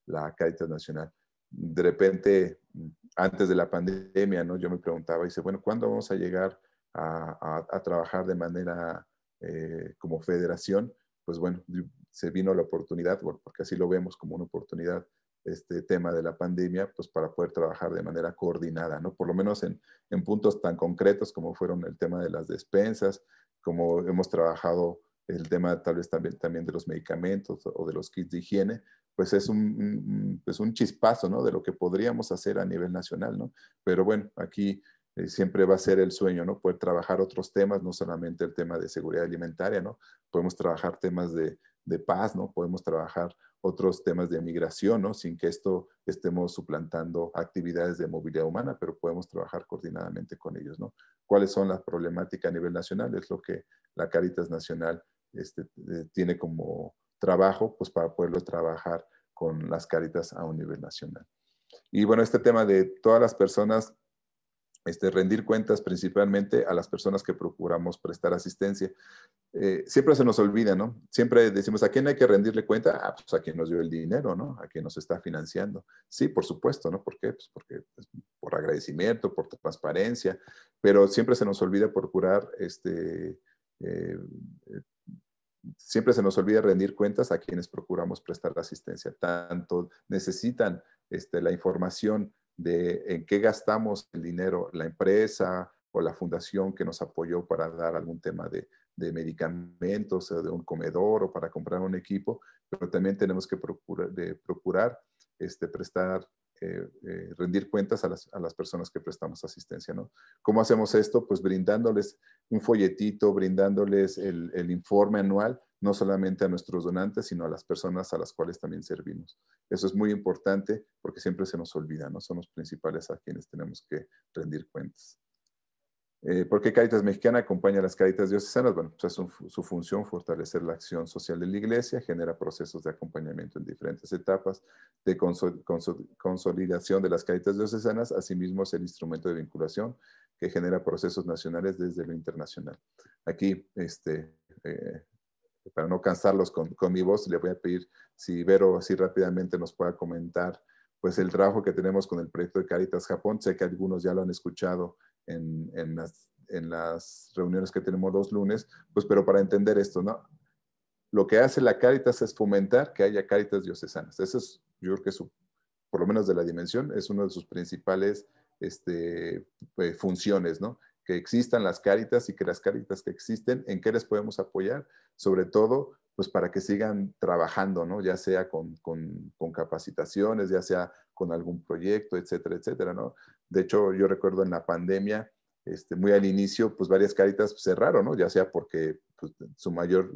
S2: la Caritas Nacional. De repente, antes de la pandemia, ¿no? Yo me preguntaba, y dice, bueno, ¿cuándo vamos a llegar a, trabajar de manera eh, como federación, pues bueno, se vino la oportunidad, porque así lo vemos como una oportunidad, este tema de la pandemia, pues para poder trabajar de manera coordinada, ¿no? Por lo menos en, puntos tan concretos como fueron el tema de las despensas, como hemos trabajado el tema tal vez también, de los medicamentos o de los kits de higiene, pues es un, pues un chispazo, ¿no? De lo que podríamos hacer a nivel nacional, ¿no? Pero bueno, aquí eh, siempre va a ser el sueño, ¿no? Poder trabajar otros temas, no solamente el tema de seguridad alimentaria, ¿no? Podemos trabajar temas de, de paz, ¿no? Podemos trabajar otros temas de migración, ¿no? Sin que esto estemos suplantando actividades de movilidad humana, pero podemos trabajar coordinadamente con ellos, ¿no? ¿Cuáles son las problemáticas a nivel nacional? Es lo que la Caritas Nacional este, eh, tiene como trabajo, pues para poderlo trabajar con las Caritas a un nivel nacional. Y bueno, este tema de todas las personas este, rendir cuentas principalmente a las personas que procuramos prestar asistencia. Eh, siempre se nos olvida, ¿no? Siempre decimos, ¿a quién hay que rendirle cuenta? Ah, pues, a quien nos dio el dinero, ¿no? A quien nos está financiando. Sí, por supuesto, ¿no? ¿Por qué? Pues porque por agradecimiento, por transparencia, pero siempre se nos olvida procurar, este, eh, siempre se nos olvida rendir cuentas a quienes procuramos prestar asistencia. Tanto necesitan este, la información de en qué gastamos el dinero, la empresa o la fundación que nos apoyó para dar algún tema de, medicamentos o de un comedor o para comprar un equipo, pero también tenemos que procurar, de procurar este, prestar eh, eh, rendir cuentas a las, personas que prestamos asistencia. ¿no? ¿Cómo hacemos esto? Pues brindándoles un folletito, brindándoles el, el, informe anual, no solamente a nuestros donantes, sino a las personas a las cuales también servimos. Eso es muy importante porque siempre se nos olvida, ¿no? Son los principales a quienes tenemos que rendir cuentas. Eh, ¿Por qué Caritas Mexicana acompaña a las Caritas diocesanas? Bueno, pues es su función fortalecer la acción social de la iglesia, genera procesos de acompañamiento en diferentes etapas de consolidación de las Caritas diocesanas, asimismo es el instrumento de vinculación que genera procesos nacionales desde lo internacional. Aquí, este, eh, para no cansarlos con, con mi voz, le voy a pedir si Vero así rápidamente nos pueda comentar pues el trabajo que tenemos con el proyecto de Caritas Japón. Sé que algunos ya lo han escuchado en, las, reuniones que tenemos dos lunes, pues pero para entender esto, ¿no? Lo que hace la Cáritas es fomentar que haya Cáritas diocesanas. Eso es, yo creo que su, por lo menos de la dimensión, es una de sus principales este, pues, funciones, ¿no? Que existan las Cáritas y que las Cáritas que existen, ¿en qué les podemos apoyar? Sobre todo pues para que sigan trabajando, ¿no? Ya sea con, capacitaciones, ya sea con algún proyecto, etcétera, etcétera, ¿no? De hecho, yo recuerdo en la pandemia, este, muy al inicio, pues varias caritas cerraron, Ya sea porque pues, su mayor,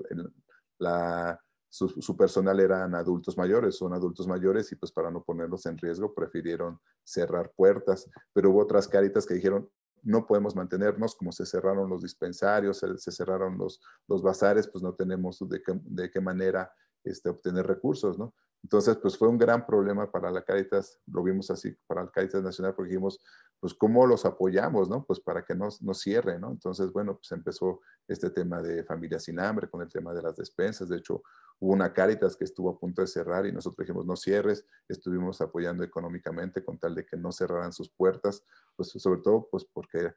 S2: la, su, su, personal eran adultos mayores, son adultos mayores y pues para no ponerlos en riesgo prefirieron cerrar puertas, pero hubo otras caritas que dijeron, no podemos mantenernos, como se cerraron los dispensarios, se, cerraron los, los bazares, pues no tenemos de qué, de qué manera este, obtener recursos, ¿no? Entonces, pues fue un gran problema para la Caritas, lo vimos así para la Caritas Nacional, porque dijimos, pues cómo los apoyamos, ¿no? Pues para que no, cierre, ¿no? Entonces, bueno, pues empezó este tema de familias sin hambre, con el tema de las despensas, de hecho, hubo una Caritas que estuvo a punto de cerrar y nosotros dijimos, no cierres, estuvimos apoyando económicamente con tal de que no cerraran sus puertas, pues sobre todo, pues porque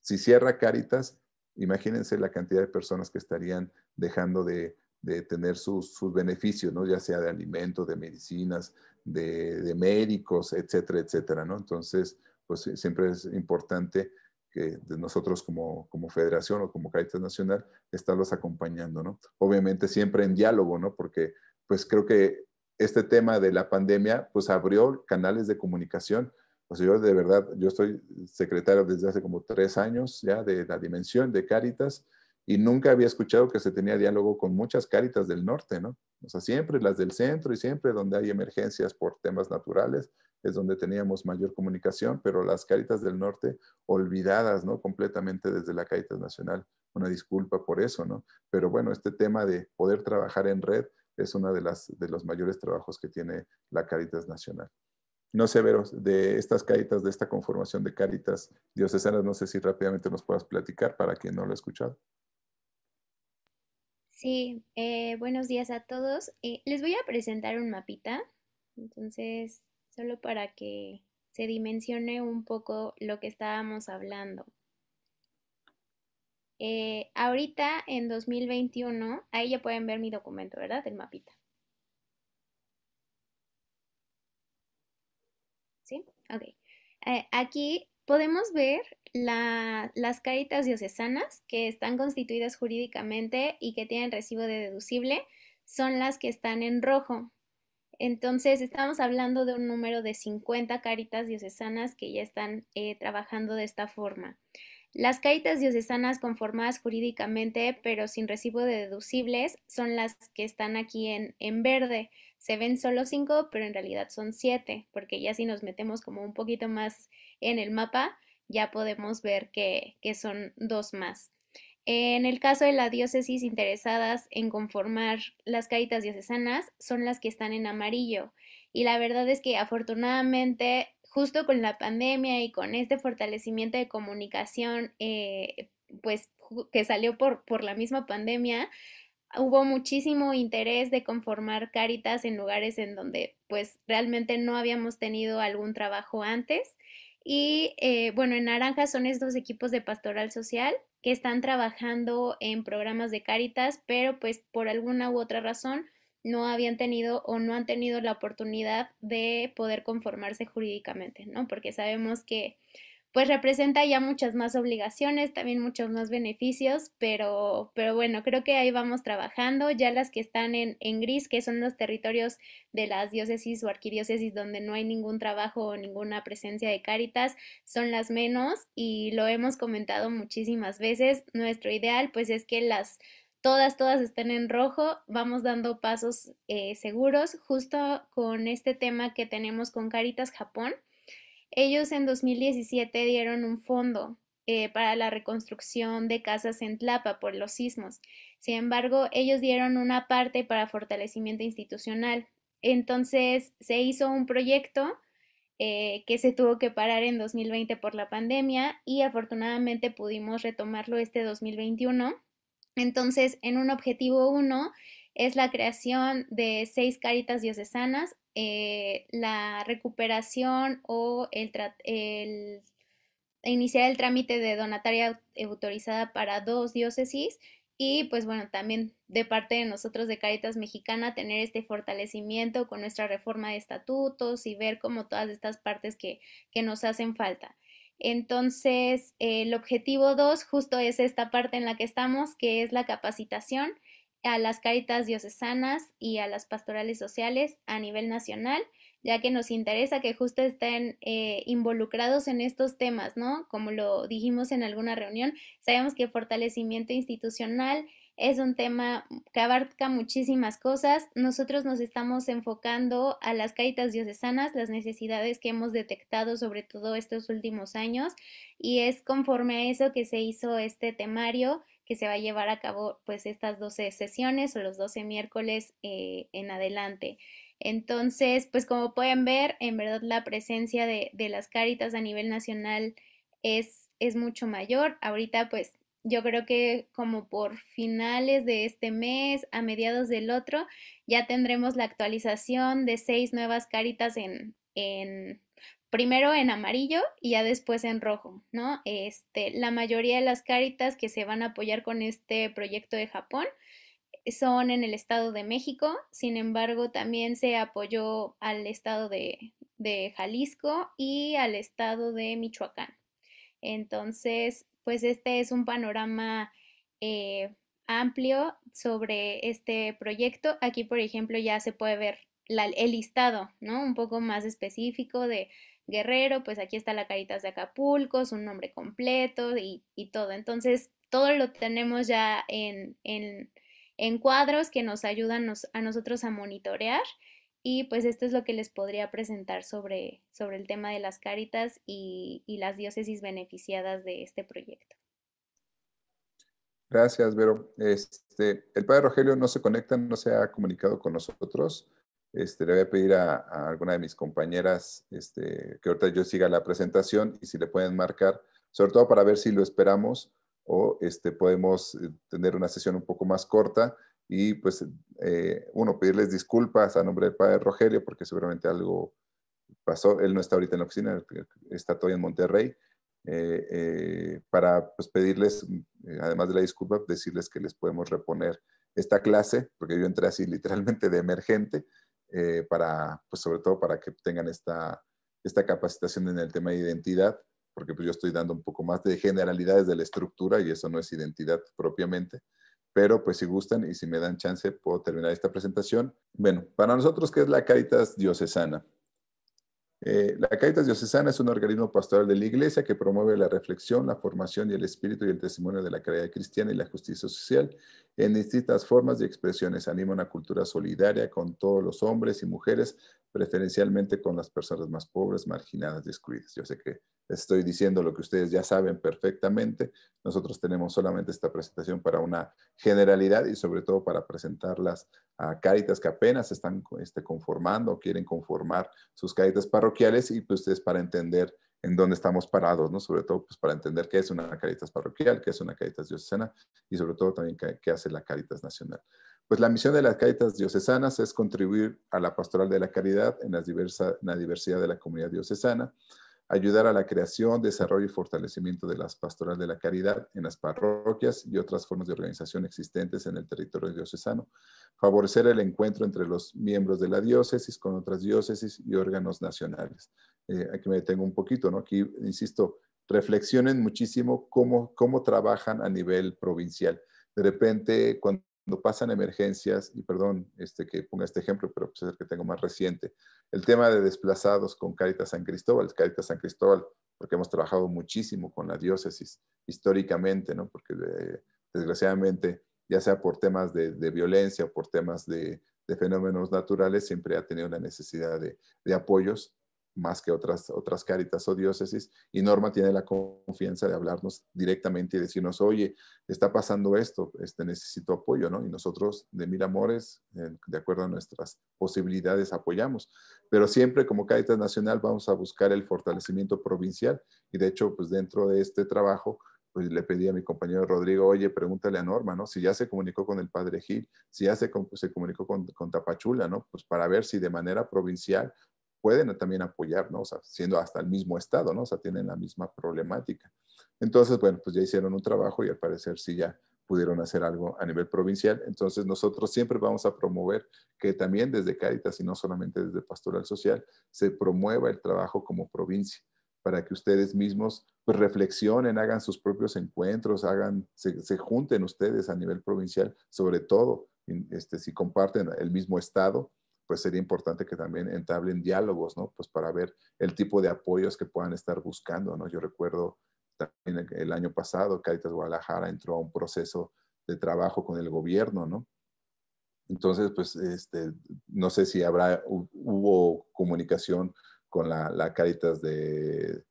S2: si cierra Caritas, imagínense la cantidad de personas que estarían dejando de de tener sus, sus beneficios, ¿no? ya sea de alimentos, de medicinas, de, de, médicos, etcétera, etcétera. ¿no? Entonces, pues siempre es importante que nosotros como, como federación o como Caritas Nacional estarlos acompañando. ¿no? Obviamente siempre en diálogo, ¿no? porque pues creo que este tema de la pandemia pues abrió canales de comunicación. O yo de verdad, yo estoy secretario desde hace como tres años ya de la dimensión de Caritas y nunca había escuchado que se tenía diálogo con muchas cáritas del norte, ¿no? O sea, siempre las del centro y siempre donde hay emergencias por temas naturales es donde teníamos mayor comunicación, pero las cáritas del norte olvidadas, ¿no? Completamente desde la Cáritas Nacional. Una disculpa por eso, ¿no? Pero bueno, este tema de poder trabajar en red es uno de, las, de los mayores trabajos que tiene la Cáritas Nacional. No sé, Vero, de estas Caritas, de esta conformación de Caritas diocesanas, no sé si rápidamente nos puedas platicar para
S1: quien no lo ha escuchado. Sí, eh, buenos días a todos. Eh, les voy a presentar un mapita, entonces, solo para que se dimensione un poco lo que estábamos hablando. Eh, ahorita, en 2021, ahí ya pueden ver mi documento, ¿verdad? El mapita. ¿Sí? Ok. aquí podemos ver las caritas diocesanas, que están constituidas jurídicamente y que tienen recibo de deducible, son las que están en rojo. Entonces, estamos hablando de un número de 50 caritas diocesanas que ya están eh, trabajando de esta forma. Las caritas diocesanas conformadas jurídicamente, pero sin recibo de deducibles, son las que están aquí en, en verde. Se ven solo cinco, pero en realidad son siete, porque ya si nos metemos como un poquito más en el mapa, ya podemos ver que, son dos más. En el caso de la diócesis interesadas en conformar las caritas diocesanas son las que están en amarillo. Y la verdad es que afortunadamente, justo con la pandemia y con este fortalecimiento de comunicación, eh, pues que salió por, por la misma pandemia, hubo muchísimo interés de conformar caritas en lugares en donde pues realmente no habíamos tenido algún trabajo antes y eh, bueno, en naranja son estos equipos de pastoral social que están trabajando en programas de caritas pero pues por alguna u otra razón no habían tenido o no han tenido la oportunidad de poder conformarse jurídicamente, ¿no? Porque sabemos que pues representa ya muchas más obligaciones, también muchos más beneficios, pero, pero bueno, creo que ahí vamos trabajando. Ya las que están en, en gris, que son los territorios de las diócesis o arquidiócesis donde no hay ningún trabajo o ninguna presencia de Caritas, son las menos y lo hemos comentado muchísimas veces. Nuestro ideal pues es que las todas, todas estén en rojo, vamos dando pasos eh, seguros, justo con este tema que tenemos con Caritas Japón, ellos en 2017 dieron un fondo eh, para la reconstrucción de casas en Tlapa por los sismos. Sin embargo, ellos dieron una parte para fortalecimiento institucional. Entonces se hizo un proyecto eh, que se tuvo que parar en 2020 por la pandemia y afortunadamente pudimos retomarlo este 2021. Entonces, en un objetivo uno es la creación de seis caritas diocesanas eh, la recuperación o el, iniciar el trámite de donataria autorizada para dos diócesis y pues bueno, también de parte de nosotros de Caritas Mexicana tener este fortalecimiento con nuestra reforma de estatutos y ver como todas estas partes que, nos hacen falta. Entonces, el objetivo 2 justo es esta parte en la que estamos, que es la capacitación a las caritas diocesanas y a las pastorales sociales a nivel nacional, ya que nos interesa que justo estén eh, involucrados en estos temas, ¿no? Como lo dijimos en alguna reunión, sabemos que fortalecimiento institucional es un tema que abarca muchísimas cosas. Nosotros nos estamos enfocando a las caritas diocesanas, las necesidades que hemos detectado sobre todo estos últimos años y es conforme a eso que se hizo este temario se va a llevar a cabo pues estas 12 sesiones o los 12 miércoles eh, en adelante. Entonces, pues como pueden ver, en verdad la presencia de, de las caritas a nivel nacional es, es mucho mayor. Ahorita pues yo creo que como por finales de este mes, a mediados del otro, ya tendremos la actualización de seis nuevas caritas en, en primero en amarillo y ya después en rojo, ¿no? Este, la mayoría de las caritas que se van a apoyar con este proyecto de Japón eh, son en el Estado de México, sin embargo también se apoyó al Estado de, Jalisco y al Estado de Michoacán. Entonces, pues este es un panorama eh, amplio sobre este proyecto. Aquí, por ejemplo, ya se puede ver el listado, ¿no? Un poco más específico de Guerrero, pues aquí está la Caritas de Acapulco, su nombre completo y, todo. Entonces, todo lo tenemos ya en, en, cuadros que nos ayudan a nosotros a monitorear. Y pues esto es lo que les podría presentar sobre, sobre el tema de las caritas y, las diócesis beneficiadas de este proyecto.
S2: Gracias, Vero. Este, el padre Rogelio no se conecta, no se ha comunicado con nosotros. Este, le voy a pedir a, alguna de mis compañeras este, que ahorita yo siga la presentación y si le pueden marcar, sobre todo para ver si lo esperamos o este, podemos eh, tener una sesión un poco más corta y pues eh, uno, pedirles disculpas a nombre del padre Rogelio porque seguramente algo pasó, él no está ahorita en la oficina, está todavía en Monterrey, eh, para pues, pedirles, además de la disculpa, decirles que les podemos reponer esta clase, porque yo entré así literalmente de emergente, eh, para, pues sobre todo para que tengan esta, esta capacitación en el tema de identidad, porque pues yo estoy dando un poco más de generalidades de la estructura y eso no es identidad propiamente. Pero pues si gustan y si me dan chance, puedo terminar esta presentación. Bueno, para nosotros, ¿qué es la Caritas Diocesana? Eh, la Caritas Diocesana es un organismo pastoral de la Iglesia que promueve la reflexión, la formación y el espíritu y el testimonio de la caridad cristiana y la justicia social en distintas formas y expresiones. Anima una cultura solidaria con todos los hombres y mujeres, preferencialmente con las personas más pobres, marginadas y excluidas. Yo sé que estoy diciendo lo que ustedes ya saben perfectamente. Nosotros tenemos solamente esta presentación para una generalidad y sobre todo para presentar las caritas que apenas están este, conformando o quieren conformar sus caritas parroquiales y pues ustedes para entender en dónde estamos parados, ¿no? Sobre todo, pues para entender qué es una Caritas parroquial, qué es una Caritas diocesana y sobre todo también qué, hace la Caritas nacional. Pues la misión de las Caritas diocesanas es contribuir a la pastoral de la caridad en, diversa, la diversidad de la comunidad diocesana, ayudar a la creación, desarrollo y fortalecimiento de las pastorales de la caridad en las parroquias y otras formas de organización existentes en el territorio diocesano, favorecer el encuentro entre los miembros de la diócesis con otras diócesis y órganos nacionales, eh, aquí me detengo un poquito, ¿no? Aquí, insisto, reflexionen muchísimo cómo, cómo trabajan a nivel provincial. De repente, cuando pasan emergencias, y perdón este, que ponga este ejemplo, pero pues es el que tengo más reciente, el tema de desplazados con Caritas San Cristóbal, Caritas San Cristóbal, porque hemos trabajado muchísimo con la diócesis históricamente, ¿no? Porque eh, desgraciadamente, ya sea por temas de, violencia o por temas de, fenómenos naturales, siempre ha tenido la necesidad de, de apoyos más que otras, otras cáritas o diócesis, y Norma tiene la confianza de hablarnos directamente y decirnos, oye, está pasando esto, este, necesito apoyo, ¿no? Y nosotros de Mil Amores, de acuerdo a nuestras posibilidades, apoyamos. Pero siempre como Cáritas Nacional vamos a buscar el fortalecimiento provincial y de hecho, pues dentro de este trabajo, pues le pedí a mi compañero Rodrigo, oye, pregúntale a Norma, ¿no? Si ya se comunicó con el padre Gil, si ya se, se comunicó con, con, Tapachula, ¿no? Pues para ver si de manera provincial pueden también apoyarnos, siendo hasta el mismo estado, ¿no? O sea, tienen la misma problemática. Entonces, bueno, pues ya hicieron un trabajo y al parecer sí ya pudieron hacer algo a nivel provincial. Entonces, nosotros siempre vamos a promover que también desde Caritas y no solamente desde Pastoral Social se promueva el trabajo como provincia para que ustedes mismos pues, reflexionen, hagan sus propios encuentros, hagan, se, junten ustedes a nivel provincial, sobre todo este, si comparten el mismo estado, pues sería importante que también entablen diálogos, ¿no? Pues para ver el tipo de apoyos que puedan estar buscando, ¿no? Yo recuerdo también el año pasado, Caritas Guadalajara entró a un proceso de trabajo con el gobierno, ¿no? Entonces, pues, este, no sé si habrá, hubo comunicación con la, Caritas de,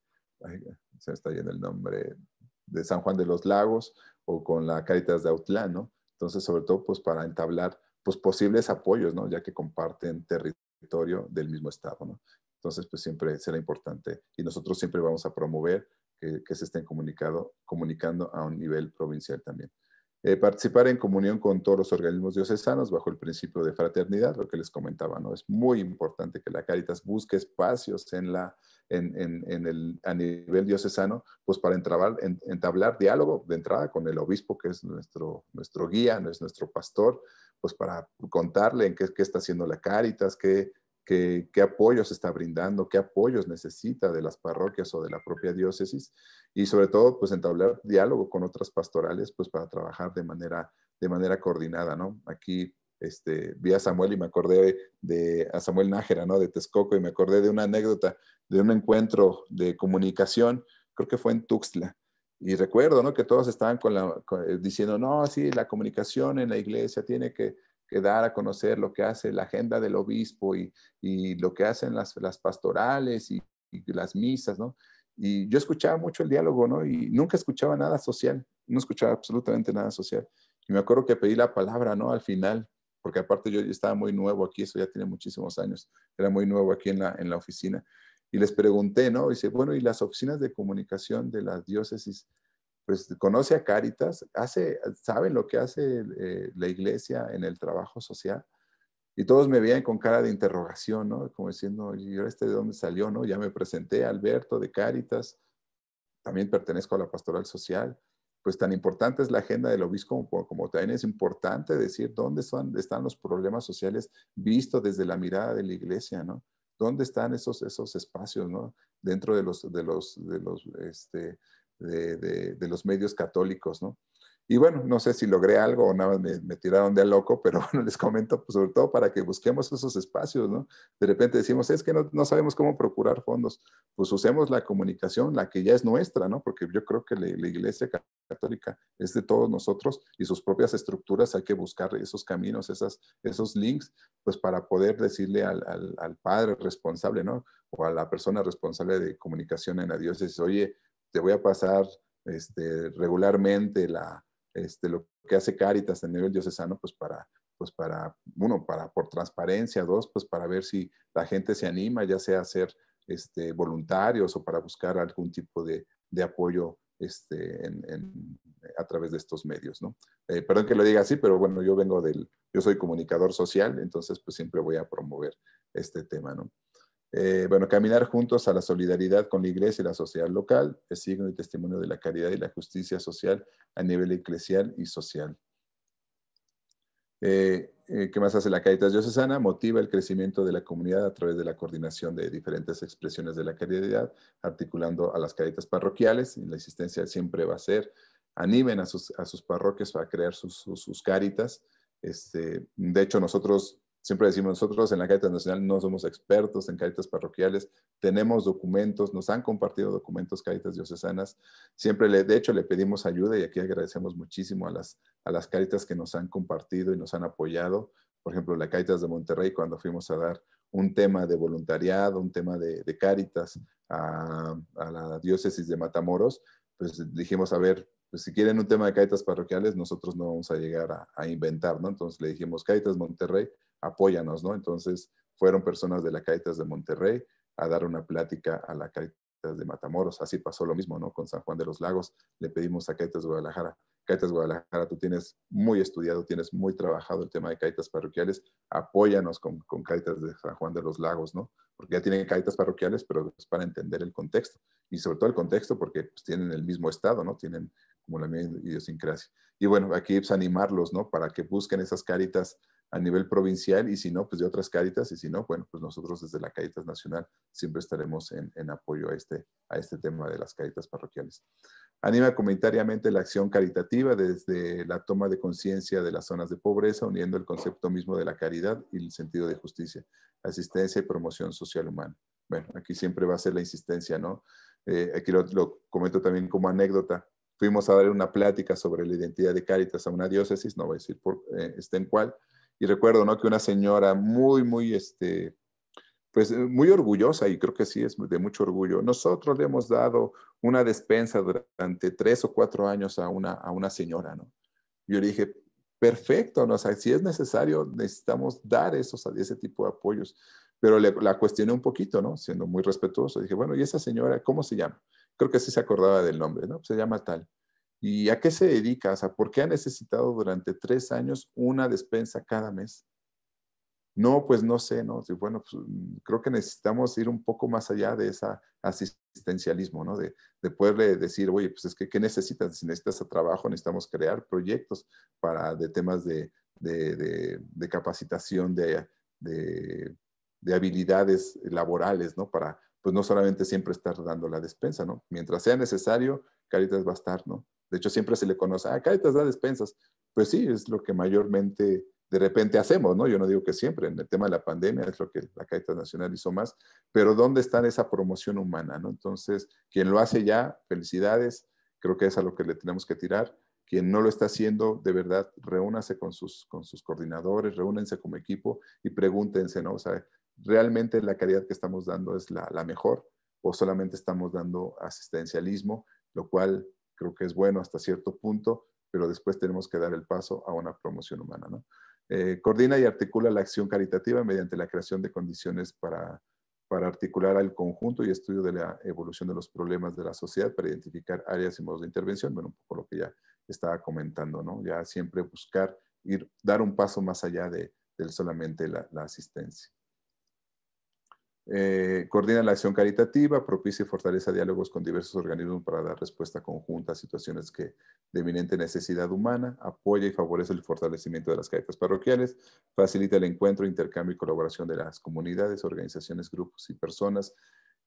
S2: se me está yendo el nombre, de San Juan de los Lagos o con la Caritas de Autlán, ¿no? Entonces, sobre todo, pues, para entablar pues, posibles apoyos, ¿no? Ya que comparten territorio del mismo estado, ¿no? Entonces, pues siempre será importante y nosotros siempre vamos a promover que, se estén comunicando a un nivel provincial también. Eh, participar en comunión con todos los organismos diocesanos bajo el principio de fraternidad, lo que les comentaba, ¿no? Es muy importante que la Caritas busque espacios en la en, el, a nivel diocesano, pues para entablar, entablar diálogo de entrada con el obispo, que es nuestro, nuestro guía, es nuestro pastor, pues para contarle en qué, qué está haciendo la Cáritas, qué, qué, qué, apoyos está brindando, qué apoyos necesita de las parroquias o de la propia diócesis, y sobre todo, pues entablar diálogo con otras pastorales, pues para trabajar de manera, de manera coordinada, ¿no? Aquí este, vi a Samuel y me acordé de a Samuel Nájera, ¿no? De Texcoco, y me acordé de una anécdota, de un encuentro de comunicación, creo que fue en Tuxtla. Y recuerdo, ¿no? Que todos estaban con la, eh, diciendo, no, sí, la comunicación en la iglesia tiene que, dar a conocer lo que hace la agenda del obispo y, lo que hacen las, pastorales y, y las misas, ¿no? Y yo escuchaba mucho el diálogo, ¿no? Y nunca escuchaba nada social, no escuchaba absolutamente nada social. Y me acuerdo que pedí la palabra, ¿no? Al final, porque aparte yo estaba muy nuevo aquí, eso ya tiene muchísimos años, era muy nuevo aquí en la, oficina. Y les pregunté, ¿no? Dice, bueno, ¿y las oficinas de comunicación de las diócesis? Pues conoce a Cáritas, hace, ¿saben lo que hace eh, la iglesia en el trabajo social? Y todos me veían con cara de interrogación, ¿no? Como diciendo, ¿y este de dónde salió, no? Ya me presenté, Alberto de Cáritas, también pertenezco a la pastoral social pues tan importante es la agenda del obispo como, también es importante decir dónde están los problemas sociales visto desde la mirada de la iglesia, ¿no? ¿Dónde están esos, esos espacios, ¿no? Dentro de los, de los, de los, este, de los medios católicos, ¿no? Y bueno, no sé si logré algo o nada me, tiraron de a loco, pero bueno, les comento pues, sobre todo para que busquemos esos espacios, ¿no? De repente decimos, es que no, sabemos cómo procurar fondos. Pues usemos la comunicación, la que ya es nuestra, ¿no? Porque yo creo que la, Iglesia Católica es de todos nosotros y sus propias estructuras hay que buscar esos caminos, esas, esos links, pues para poder decirle al, padre responsable, ¿no? O a la persona responsable de comunicación en la diócesis, oye, te voy a pasar este, regularmente la, este, lo que hace Caritas a nivel diocesano, pues para, pues para, uno, para por transparencia, dos, pues para ver si la gente se anima, ya sea a ser este, voluntarios o para buscar algún tipo de, apoyo este, a través de estos medios, ¿no? Eh, perdón que lo diga así, pero bueno, yo vengo del, yo soy comunicador social, entonces pues siempre voy a promover este tema, ¿no? Eh, bueno, caminar juntos a la solidaridad con la iglesia y la sociedad local es signo y testimonio de la caridad y la justicia social a nivel eclesial y social. Eh, eh, ¿Qué más hace la Caritas Diocesana? Motiva el crecimiento de la comunidad a través de la coordinación de diferentes expresiones de la caridad, articulando a las caritas parroquiales, y la existencia siempre va a ser, animen a sus, parroquias a crear sus, caritas. Este, de hecho, nosotros Siempre decimos nosotros en la Caritas Nacional no somos expertos en Caritas parroquiales, tenemos documentos, nos han compartido documentos Caritas diocesanas. Siempre, le, de hecho, le pedimos ayuda y aquí agradecemos muchísimo a las, a las Caritas que nos han compartido y nos han apoyado. Por ejemplo, la Caritas de Monterrey, cuando fuimos a dar un tema de voluntariado, un tema de, de a, la diócesis de Matamoros, pues dijimos, a ver, pues si quieren un tema de Caritas parroquiales, nosotros no vamos a llegar a, a, inventar, ¿no? Entonces le dijimos, Caritas Monterrey, apóyanos, ¿no? Entonces fueron personas de la Caritas de Monterrey a dar una plática a la Caritas de Matamoros. Así pasó lo mismo, ¿no? Con San Juan de los Lagos le pedimos a Caritas Guadalajara. Caritas Guadalajara, tú tienes muy estudiado, tienes muy trabajado el tema de Caritas parroquiales, apóyanos con, con de San Juan de los Lagos, ¿no? Porque ya tienen Caritas parroquiales, pero es para entender el contexto. Y sobre todo el contexto porque pues, tienen el mismo estado, ¿no? Tienen como la misma idiosincrasia. Y bueno, aquí es pues, animarlos, ¿no? Para que busquen esas Caritas a nivel provincial y si no, pues de otras caritas y si no, bueno, pues nosotros desde la Caritas Nacional siempre estaremos en, en apoyo a este, a este tema de las caritas parroquiales. Anima comentariamente la acción caritativa desde la toma de conciencia de las zonas de pobreza, uniendo el concepto mismo de la caridad y el sentido de justicia, asistencia y promoción social humana. Bueno, aquí siempre va a ser la insistencia, ¿no? Eh, aquí lo, comento también como anécdota fuimos a dar una plática sobre la identidad de Cáritas a una diócesis, no voy a decir por, estén eh, está en cuál, y recuerdo, Que una señora muy, muy, este, pues muy orgullosa y creo que sí es de mucho orgullo. Nosotros le hemos dado una despensa durante tres o cuatro años a una, a una señora, ¿no? Yo le dije, perfecto, ¿no? si es necesario, necesitamos dar esos, ese tipo de apoyos. Pero le, la cuestioné un poquito, ¿no? Siendo muy respetuoso. Dije, bueno, ¿y esa señora cómo se llama? Creo que sí se acordaba del nombre, ¿no? Se llama tal. ¿Y a qué se dedica? O sea, ¿por qué ha necesitado durante tres años una despensa cada mes? No, pues no sé, ¿no? Bueno, pues, mm, creo que necesitamos ir un poco más allá de ese asistencialismo, ¿no? De, poderle decir, oye, pues es que, ¿qué necesitas? Si necesitas trabajo, necesitamos crear proyectos para, de temas de, de capacitación, de, habilidades laborales, ¿no? Para, pues no solamente siempre estar dando la despensa, ¿no? Mientras sea necesario, Caritas va a estar, ¿no? De hecho, siempre se le conoce, ah, Caritas da despensas. Pues sí, es lo que mayormente de repente hacemos, ¿no? Yo no digo que siempre, en el tema de la pandemia es lo que la Caritas Nacional hizo más, pero ¿dónde está esa promoción humana, ¿no? Entonces, quien lo hace ya, felicidades, creo que es a lo que le tenemos que tirar. Quien no lo está haciendo, de verdad, reúnase con sus, con sus coordinadores, reúnense como equipo y pregúntense, ¿no? O sea, ¿realmente la calidad que estamos dando es la, la mejor o solamente estamos dando asistencialismo, lo cual creo que es bueno hasta cierto punto, pero después tenemos que dar el paso a una promoción humana. ¿no? Eh, coordina y articula la acción caritativa mediante la creación de condiciones para, para articular al conjunto y estudio de la evolución de los problemas de la sociedad para identificar áreas y modos de intervención. Bueno, un poco lo que ya estaba comentando, ¿no? Ya siempre buscar ir, dar un paso más allá de, solamente la asistencia. Eh, coordina la acción caritativa, propicia y fortalece diálogos con diversos organismos para dar respuesta conjunta a situaciones que, de eminente necesidad humana, apoya y favorece el fortalecimiento de las caídas parroquiales, facilita el encuentro, intercambio y colaboración de las comunidades, organizaciones, grupos y personas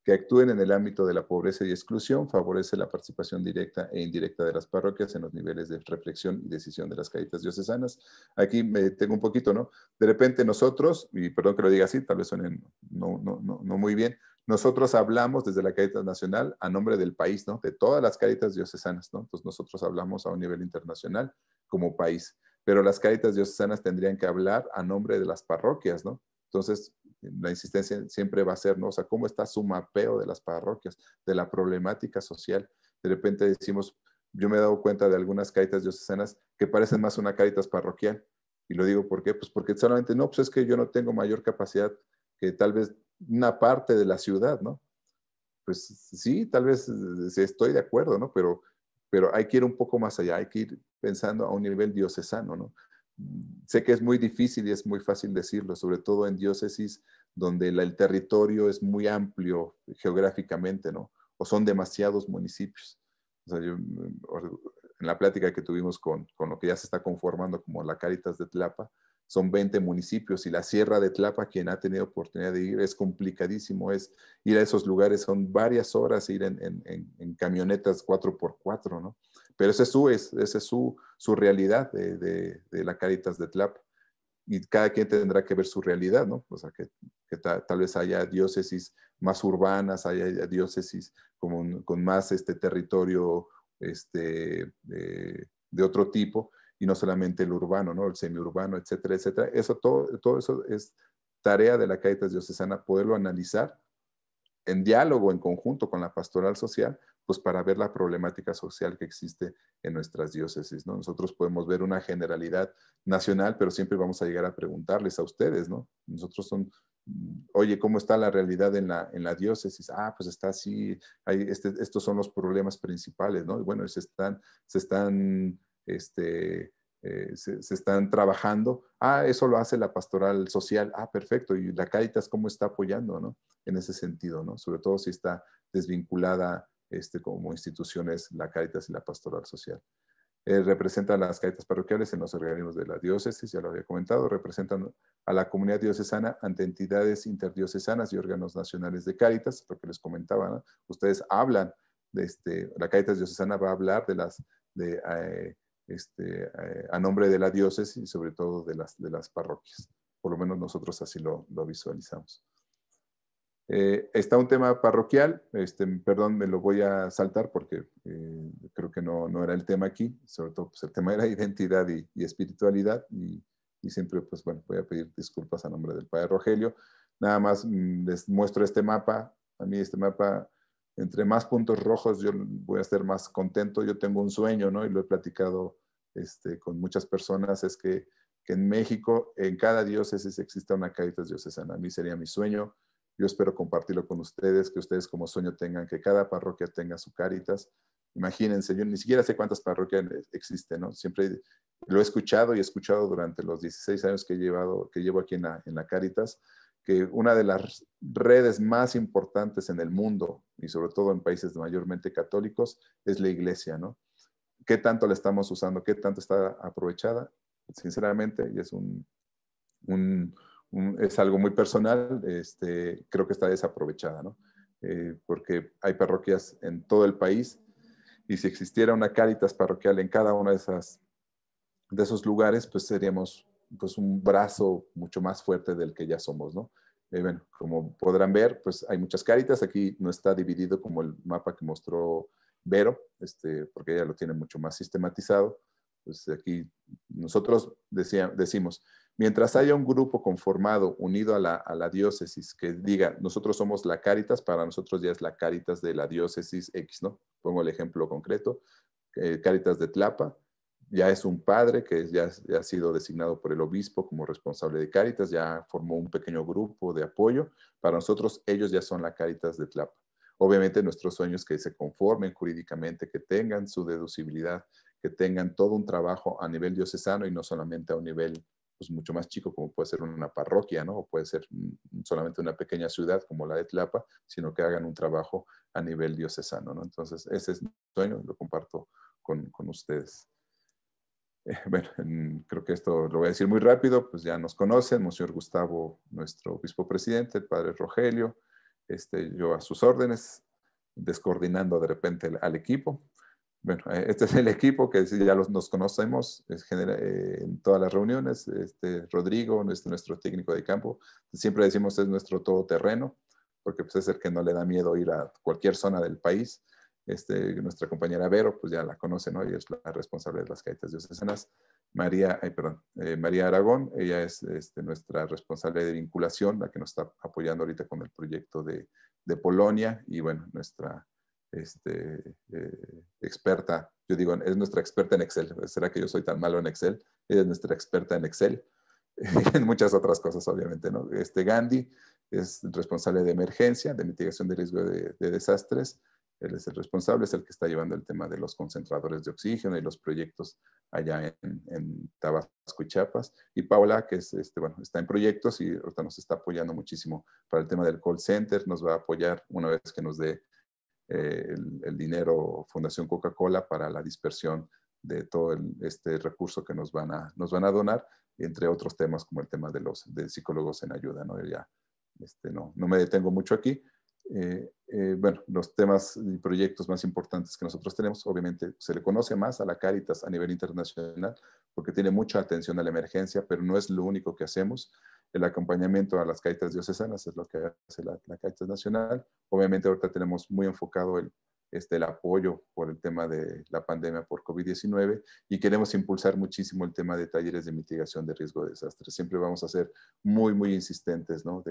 S2: que actúen en el ámbito de la pobreza y exclusión, favorece la participación directa e indirecta de las parroquias en los niveles de reflexión y decisión de las caritas diocesanas. Aquí me tengo un poquito, ¿no? De repente nosotros, y perdón que lo diga así, tal vez suene no, no, muy bien, nosotros hablamos desde la Caritas Nacional a nombre del país, ¿no? De todas las Caritas diocesanas, ¿no? Entonces nosotros hablamos a un nivel internacional como país, pero las Caritas diocesanas tendrían que hablar a nombre de las parroquias, ¿no? Entonces, la insistencia siempre va a ser, ¿no? O sea, ¿cómo está su mapeo de las parroquias, de la problemática social? De repente decimos, yo me he dado cuenta de algunas caritas diocesanas que parecen más una caritas parroquial. Y lo digo, ¿por qué? Pues porque solamente, no, pues es que yo no tengo mayor capacidad que tal vez una parte de la ciudad, ¿no? Pues sí, tal vez estoy de acuerdo, ¿no? Pero, pero hay que ir un poco más allá, hay que ir pensando a un nivel diocesano, ¿no? sé que es muy difícil y es muy fácil decirlo, sobre todo en diócesis donde el territorio es muy amplio geográficamente, ¿no? O son demasiados municipios. en la plática que tuvimos con, lo que ya se está conformando como la Caritas de Tlapa, son 20 municipios y la Sierra de Tlapa, quien ha tenido oportunidad de ir, es complicadísimo, es ir a esos lugares, son varias horas ir en, en camionetas 4x4, ¿no? Pero esa es su, su, realidad de, la Caritas de Tlap. Y cada quien tendrá que ver su realidad, ¿no? O sea, que, tal vez haya diócesis más urbanas, haya, diócesis con, más este territorio este, de, otro tipo, y no solamente el urbano, ¿no? El semiurbano, etcétera, etcétera. Eso, todo, todo eso es tarea de la Caritas Diocesana, poderlo analizar en diálogo, en conjunto con la pastoral social, pues para ver la problemática social que existe en nuestras diócesis, ¿no? Nosotros podemos ver una generalidad nacional, pero siempre vamos a llegar a preguntarles a ustedes, ¿no? Nosotros son, oye, ¿cómo está la realidad en la, en la diócesis? Ah, pues está así, este, estos son los problemas principales, ¿no? Y bueno, se están, se están, este, eh, se, están trabajando. Ah, eso lo hace la pastoral social. Ah, perfecto. Y la Caritas, ¿cómo está apoyando, no? En ese sentido, ¿no? Sobre todo si está desvinculada este, como instituciones la Caritas y la Pastoral Social. Eh, representan las Caritas parroquiales en los organismos de la diócesis, ya lo había comentado, representan a la comunidad diocesana ante entidades interdiocesanas y órganos nacionales de Cáritas, porque les comentaba, ustedes hablan, de este, la Caritas diocesana va a hablar de las, eh, este, eh, a nombre de la diócesis y sobre todo de las, parroquias. Por lo menos nosotros así lo visualizamos. Eh, está un tema parroquial, este, perdón, me lo voy a saltar porque eh, creo que no, no, era el tema aquí, sobre todo pues, el tema era identidad y, espiritualidad y, siempre, pues bueno, voy a pedir disculpas a nombre del Padre Rogelio. Nada más mm, les muestro este mapa, a mí este mapa, entre más puntos rojos yo voy a estar más contento, yo tengo un sueño, ¿no? Y lo he platicado este, con muchas personas, es que, que en México, en cada diócesis exista una caída diocesana, a mí sería mi sueño yo espero compartirlo con ustedes, que ustedes como sueño tengan que cada parroquia tenga su caritas. Imagínense, yo ni siquiera sé cuántas parroquias existen, ¿no? Siempre lo he escuchado y he escuchado durante los 16 años que, he llevado, que llevo aquí en la, en Caritas, que una de las redes más importantes en el mundo y sobre todo en países mayormente católicos es la iglesia, ¿no? ¿Qué tanto la estamos usando? ¿Qué tanto está aprovechada? Sinceramente, es un, un es algo muy personal, este, creo que está desaprovechada, ¿no? Eh, porque hay parroquias en todo el país y si existiera una Cáritas parroquial en cada uno de, esas, de esos lugares, pues seríamos pues, un brazo mucho más fuerte del que ya somos, ¿no? Eh, bueno, como podrán ver, pues hay muchas Cáritas, aquí no está dividido como el mapa que mostró Vero, este, porque ella lo tiene mucho más sistematizado. Pues aquí nosotros decimos, Mientras haya un grupo conformado, unido a la, diócesis, que diga, nosotros somos la Caritas, para nosotros ya es la Caritas de la diócesis X, ¿no? Pongo el ejemplo concreto, eh, Caritas de Tlapa, ya es un padre que ya, ha sido designado por el obispo como responsable de Caritas, ya formó un pequeño grupo de apoyo, para nosotros ellos ya son la Caritas de Tlapa. Obviamente nuestros sueños que se conformen jurídicamente, que tengan su deducibilidad, que tengan todo un trabajo a nivel diocesano y no solamente a un nivel pues, mucho más chico, como puede ser una parroquia, ¿no? O puede ser mm, solamente una pequeña ciudad como la de Tlapa, sino que hagan un trabajo a nivel diocesano, ¿no? Entonces, ese es mi sueño lo comparto con, ustedes. Eh, bueno, mm, creo que esto lo voy a decir muy rápido, pues ya nos conocen, Monseñor Gustavo, nuestro obispo presidente, el padre Rogelio, este, yo a sus órdenes, descoordinando de repente al equipo, bueno, eh, este es el equipo que ya nos conocemos eh, en todas las reuniones. Este, Rodrigo, nuestro, nuestro, técnico de campo, siempre decimos es nuestro todoterreno, porque pues, es el que no le da miedo ir a cualquier zona del país. Este, nuestra compañera Vero, pues ya la conoce, ¿no? Ella es la responsable de las caetas diocesanas. María, perdón, eh, María Aragón, ella es este, nuestra responsable de vinculación, la que nos está apoyando ahorita con el proyecto de, de Polonia. Y bueno, nuestra este, eh, experta. Yo digo, es nuestra experta en Excel. ¿Será que yo soy tan malo en Excel? es nuestra experta en Excel. en muchas otras cosas, obviamente, ¿no? Este Gandhi es responsable de emergencia, de mitigación de riesgo de, desastres. Él es el responsable, es el que está llevando el tema de los concentradores de oxígeno y los proyectos allá en, Tabasco y Chiapas. Y Paula, que es, este, bueno, está en proyectos y ahorita nos está apoyando muchísimo para el tema del call center, nos va a apoyar una vez que nos dé eh, el, dinero Fundación Coca-Cola para la dispersión de todo este recurso que nos van, a, nos van a donar, entre otros temas como el tema de los de psicólogos en ayuda. ¿no? Ya, este, no, me detengo mucho aquí. Eh, eh, bueno, los temas y proyectos más importantes que nosotros tenemos, obviamente se le conoce más a la Caritas a nivel internacional porque tiene mucha atención a la emergencia, pero no es lo único que hacemos el acompañamiento a las caitas diocesanas, es lo que hace la, la Caitas Nacional. Obviamente ahorita tenemos muy enfocado el, este, apoyo por el tema de la pandemia por COVID-19 y queremos impulsar muchísimo el tema de talleres de mitigación de riesgo de desastres. Siempre vamos a ser muy, muy insistentes, ¿no?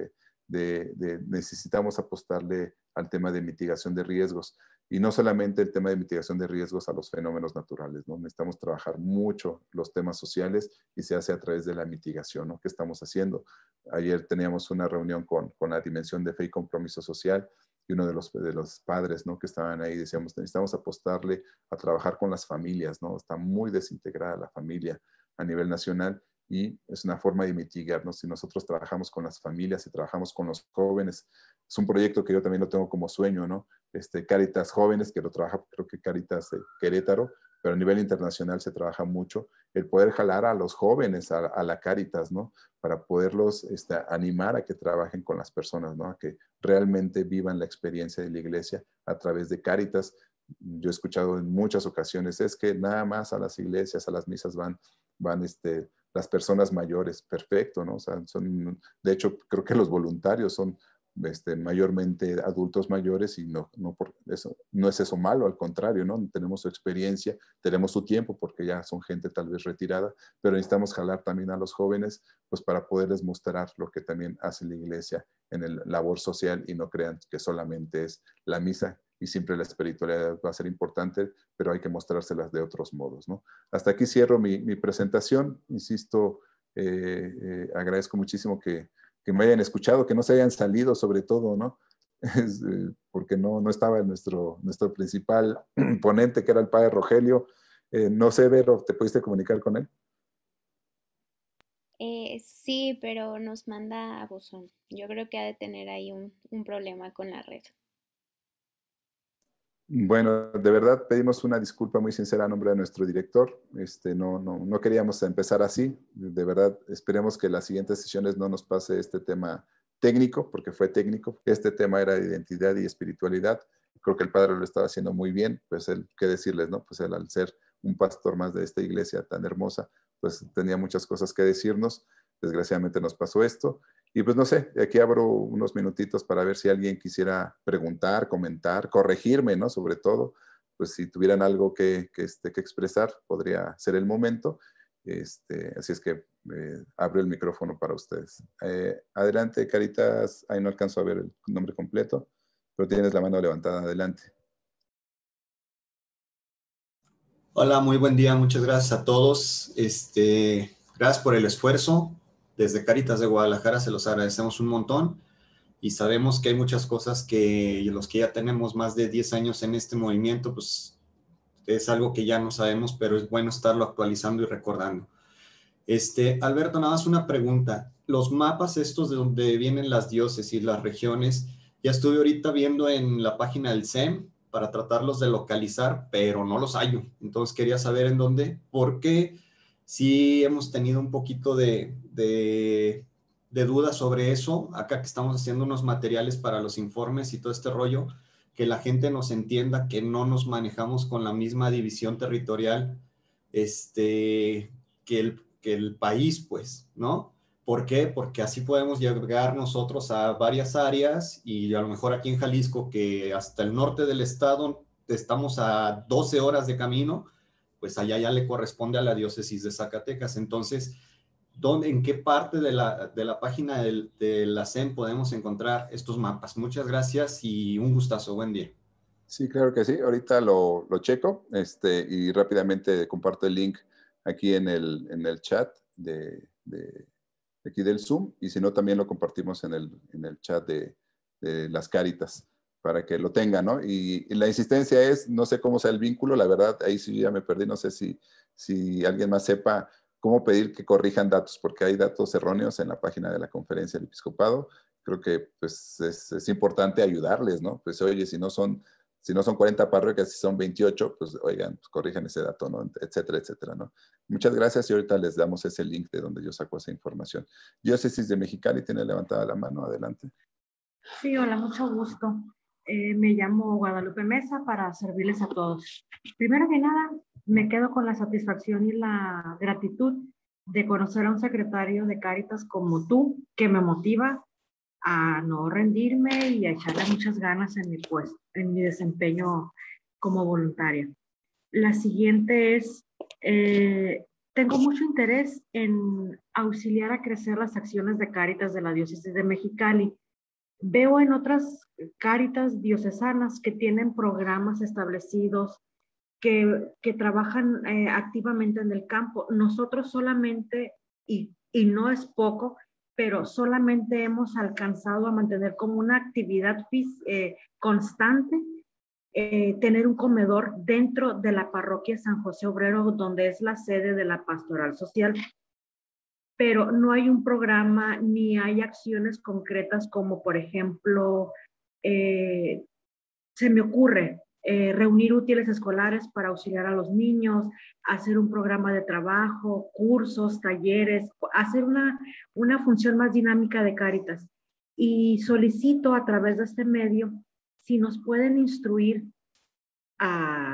S2: necesitamos apostarle al tema de mitigación de riesgos. Y no solamente el tema de mitigación de riesgos a los fenómenos naturales, ¿no? Necesitamos trabajar mucho los temas sociales y se hace a través de la mitigación, ¿no? ¿Qué estamos haciendo? Ayer teníamos una reunión con, con la dimensión de fe y compromiso social y uno de los, de los padres, ¿no? Que estaban ahí, decíamos, necesitamos apostarle a trabajar con las familias, ¿no? Está muy desintegrada la familia a nivel nacional y es una forma de mitigarnos. Si nosotros trabajamos con las familias y si trabajamos con los jóvenes, es un proyecto que yo también lo tengo como sueño, ¿no? Este, Caritas Jóvenes, que lo trabaja creo que Caritas de Querétaro, pero a nivel internacional se trabaja mucho, el poder jalar a los jóvenes a, la Caritas, ¿no? Para poderlos este, animar a que trabajen con las personas, ¿no? A que realmente vivan la experiencia de la iglesia a través de Caritas. Yo he escuchado en muchas ocasiones, es que nada más a las iglesias, a las misas van, van este, las personas mayores, perfecto, ¿no? son, de hecho, creo que los voluntarios son este, mayormente adultos mayores y no, no, por eso, no es eso malo, al contrario, ¿no? Tenemos su experiencia, tenemos su tiempo porque ya son gente tal vez retirada, pero necesitamos jalar también a los jóvenes pues para poderles mostrar lo que también hace la iglesia en el labor social y no crean que solamente es la misa y siempre la espiritualidad va a ser importante, pero hay que mostrárselas de otros modos. ¿no? Hasta aquí cierro mi, presentación. Insisto, eh, eh, agradezco muchísimo que, me hayan escuchado, que no se hayan salido sobre todo, ¿no? Eh, porque no, no estaba nuestro, nuestro principal ponente, que era el padre Rogelio. no sé, Vero, ¿te pudiste comunicar con él?
S1: sí, pero nos manda a Buzón. Yo creo que ha de tener ahí un problema con la red.
S2: Bueno, de verdad pedimos una disculpa muy sincera a nombre de nuestro director. Este, no, no, queríamos empezar así. De verdad, esperemos que las siguientes sesiones no nos pase este tema técnico, porque fue técnico. Este tema era de identidad y espiritualidad. Creo que el padre lo estaba haciendo muy bien. Pues él, qué decirles, ¿no? Pues él al ser un pastor más de esta iglesia tan hermosa, pues tenía muchas cosas que decirnos. Desgraciadamente nos pasó esto y pues no sé, aquí abro unos minutitos para ver si alguien quisiera preguntar, comentar, corregirme, ¿no? Sobre todo, pues si tuvieran algo que, que, este, expresar, podría ser el momento. Este, así es que eh, abro el micrófono para ustedes. Eh, adelante, Caritas. Ahí no alcanzo a ver el nombre completo, pero tienes la mano levantada. Adelante.
S4: Hola, muy buen día. Muchas gracias a todos. Este, gracias por el esfuerzo desde Caritas de Guadalajara se los agradecemos un montón y sabemos que hay muchas cosas que los que ya tenemos más de 10 años en este movimiento, pues es algo que ya no sabemos, pero es bueno estarlo actualizando y recordando. Este, Alberto, nada más una pregunta. Los mapas estos de donde vienen las dioses y las regiones, ya estuve ahorita viendo en la página del SEM para tratarlos de localizar, pero no los hallo. Entonces quería saber en dónde, por qué sí hemos tenido un poquito de, dudas sobre eso, acá que estamos haciendo unos materiales para los informes y todo este rollo, que la gente nos entienda que no nos manejamos con la misma división territorial este, que, el, país, pues, ¿no? ¿Por qué? Porque así podemos llegar nosotros a varias áreas y a lo mejor aquí en Jalisco, que hasta el norte del estado estamos a 12 horas de camino, pues allá ya le corresponde a la diócesis de Zacatecas. Entonces, ¿en qué parte de la, página de la CEN podemos encontrar estos mapas? Muchas gracias y un gustazo. Buen día.
S2: Sí, claro que sí. Ahorita lo, checo este, y rápidamente comparto el link aquí en el, en el chat de, aquí del Zoom y si no, también lo compartimos en el, en el chat de, de las caritas para que lo tengan, ¿no? Y, la insistencia es, no sé cómo sea el vínculo, la verdad, ahí sí ya me perdí, no sé si, si alguien más sepa cómo pedir que corrijan datos, porque hay datos erróneos en la página de la conferencia del episcopado. Creo que pues, es, importante ayudarles, ¿no? Pues oye, si no son, si no son 40 parroquias, si son 28, pues oigan, pues, corrijan ese dato, ¿no? Etcétera, etcétera, ¿no? Muchas gracias y ahorita les damos ese link de donde yo saco esa información. es de Mexicali tiene levantada la mano, adelante.
S5: Sí, hola, mucho gusto. Eh, me llamo Guadalupe Mesa para servirles a todos. Primero que nada, me quedo con la satisfacción y la gratitud de conocer a un secretario de Cáritas como tú, que me motiva a no rendirme y a echarle muchas ganas en mi puesto, en mi desempeño como voluntaria. La siguiente es, eh, tengo mucho interés en auxiliar a crecer las acciones de Cáritas de la diócesis de Mexicali Veo en otras cáritas diocesanas que tienen programas establecidos que, trabajan eh, activamente en el campo. Nosotros solamente, y, no es poco, pero solamente hemos alcanzado a mantener como una actividad eh, constante, eh, tener un comedor dentro de la parroquia San José Obrero, donde es la sede de la pastoral social pero no hay un programa ni hay acciones concretas como, por ejemplo, eh, se me ocurre eh, reunir útiles escolares para auxiliar a los niños, hacer un programa de trabajo, cursos, talleres, hacer una, una función más dinámica de Caritas. Y solicito a través de este medio si nos pueden instruir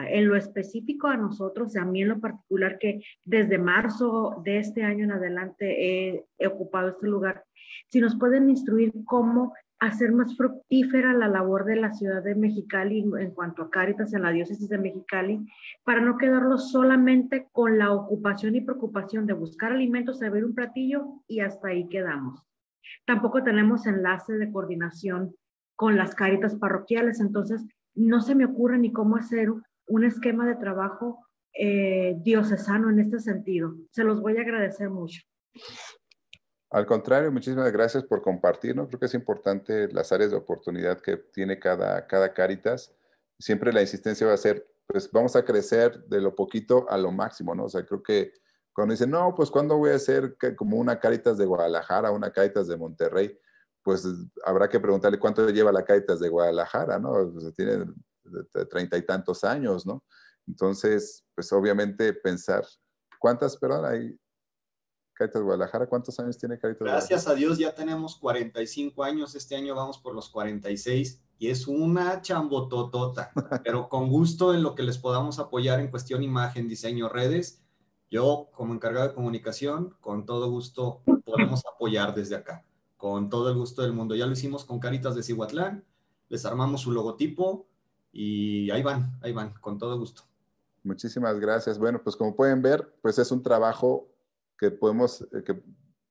S5: en lo específico a nosotros, a mí en lo particular, que desde marzo de este año en adelante he, ocupado este lugar, si nos pueden instruir cómo hacer más fructífera la labor de la ciudad de Mexicali en cuanto a Cáritas en la diócesis de Mexicali, para no quedarlo solamente con la ocupación y preocupación de buscar alimentos, servir un platillo y hasta ahí quedamos. Tampoco tenemos enlace de coordinación con las Cáritas parroquiales, entonces no se me ocurre ni cómo hacer un esquema de trabajo eh, diocesano en este sentido. Se los voy a agradecer mucho.
S2: Al contrario, muchísimas gracias por compartirnos. Creo que es importante las áreas de oportunidad que tiene cada, cada Caritas. Siempre la insistencia va a ser, pues vamos a crecer de lo poquito a lo máximo, ¿no? O sea, creo que cuando dicen, no, pues ¿cuándo voy a ser como una Caritas de Guadalajara, una Caritas de Monterrey? pues habrá que preguntarle cuánto lleva la Caitas de Guadalajara, ¿no? tiene treinta y tantos años, ¿no? Entonces, pues obviamente pensar, ¿cuántas, perdón, hay de Guadalajara? ¿Cuántos años tiene Caitas Gracias Guadalajara? a
S4: Dios ya tenemos 45 años, este año vamos por los 46 y es una chambototota, pero con gusto en lo que les podamos apoyar en cuestión imagen, diseño, redes. Yo como encargado de comunicación, con todo gusto podemos apoyar desde acá con todo el gusto del mundo. Ya lo hicimos con Caritas de Cihuatlán, les armamos su logotipo y ahí
S2: van, ahí van, con todo gusto. Muchísimas gracias. Bueno, pues como pueden ver, pues es un trabajo que podemos, eh, que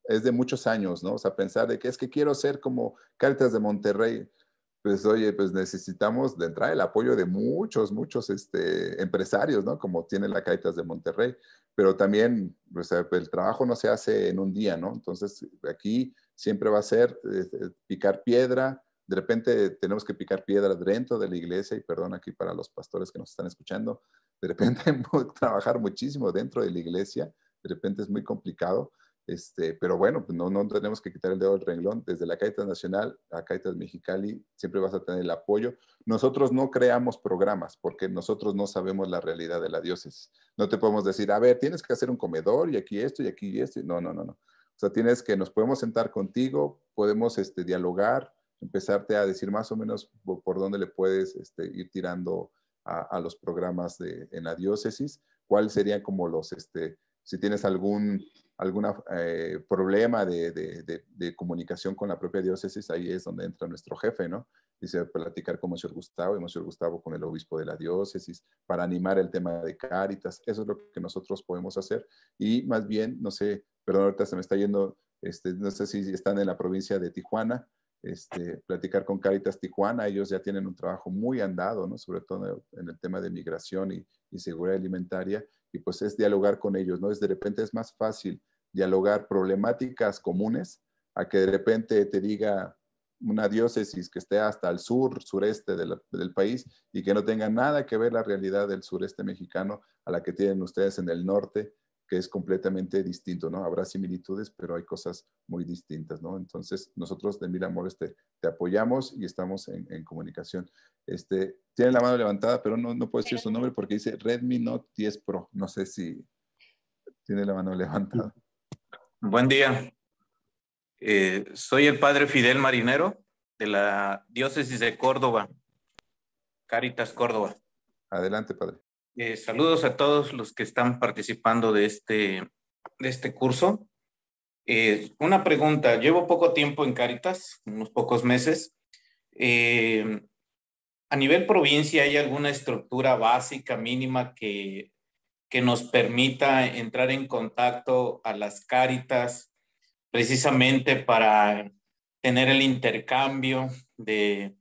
S2: es de muchos años, ¿no? O sea, pensar de que es que quiero ser como Caritas de Monterrey. Pues oye, pues necesitamos de entrar el apoyo de muchos, muchos este, empresarios, ¿no? Como tiene la Caritas de Monterrey. Pero también, pues, el trabajo no se hace en un día, ¿no? Entonces, aquí siempre va a ser eh, eh, picar piedra. De repente tenemos que picar piedra dentro de la iglesia, y perdón aquí para los pastores que nos están escuchando, de repente trabajar muchísimo dentro de la iglesia, de repente es muy complicado, este, pero bueno, pues no, tenemos que quitar el dedo del renglón. Desde la Caitas Nacional a Caitas Mexicali siempre vas a tener el apoyo. Nosotros no creamos programas porque nosotros no sabemos la realidad de la diócesis. No te podemos decir, a ver, tienes que hacer un comedor y aquí esto y aquí esto. No, no, no, no. O sea, tienes que nos podemos sentar contigo, podemos este, dialogar, empezarte a decir más o menos por dónde le puedes este, ir tirando a, los programas de, en la diócesis, cuáles serían como los, este, si tienes algún alguna, eh, problema de, de, comunicación con la propia diócesis, ahí es donde entra nuestro jefe, ¿no? Dice, platicar con señor Gustavo y señor Gustavo con el obispo de la diócesis para animar el tema de Cáritas. Eso es lo que nosotros podemos hacer. Y más bien, no sé, perdón, ahorita se me está yendo, este, no sé si están en la provincia de Tijuana, este, platicar con Caritas Tijuana, ellos ya tienen un trabajo muy andado, ¿no? sobre todo en el tema de migración y, seguridad alimentaria, y pues es dialogar con ellos, ¿no? Es de repente es más fácil dialogar problemáticas comunes a que de repente te diga una diócesis que esté hasta el sur, sureste del país y que no tenga nada que ver la realidad del sureste mexicano a la que tienen ustedes en el norte que es completamente distinto, ¿no? Habrá similitudes, pero hay cosas muy distintas, ¿no? Entonces, nosotros de Mil Amores te, te apoyamos y estamos en, comunicación. Este, tiene la mano levantada, pero no, no puedo decir su nombre porque dice Redmi Note 10 Pro. No sé si tiene la mano levantada.
S6: Buen día. Eh, soy el padre Fidel Marinero de la diócesis de Córdoba, Caritas Córdoba.
S2: Adelante, padre.
S6: Eh, saludos a todos los que están participando de este, de este curso. Eh, una pregunta, llevo poco tiempo en Caritas, unos pocos meses. Eh, a nivel provincia, ¿hay alguna estructura básica, mínima, que, que nos permita entrar en contacto a las Caritas precisamente para tener el intercambio de,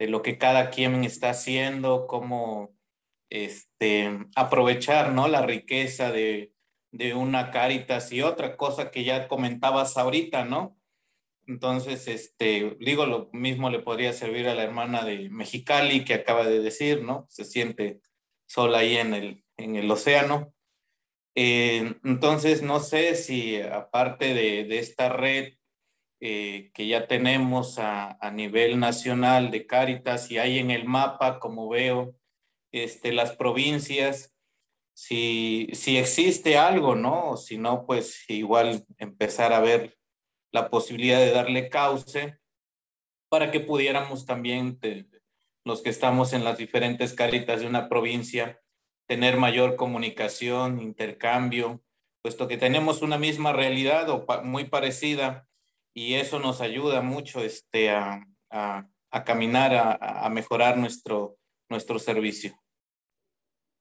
S6: de lo que cada quien está haciendo, cómo este, aprovechar ¿no? la riqueza de, una Caritas y otra cosa que ya comentabas ahorita, ¿no? Entonces, este, digo, lo mismo le podría servir a la hermana de Mexicali que acaba de decir, ¿no? Se siente sola ahí en el, en el océano. Eh, entonces, no sé si aparte de, esta red eh, que ya tenemos a, nivel nacional de Caritas y hay en el mapa, como veo, este, las provincias, si, si existe algo, ¿no? si no, pues igual empezar a ver la posibilidad de darle cauce para que pudiéramos también, los que estamos en las diferentes caritas de una provincia, tener mayor comunicación, intercambio, puesto que tenemos una misma realidad o muy parecida y eso nos ayuda mucho este, a, a, caminar, a, a mejorar nuestro, nuestro servicio.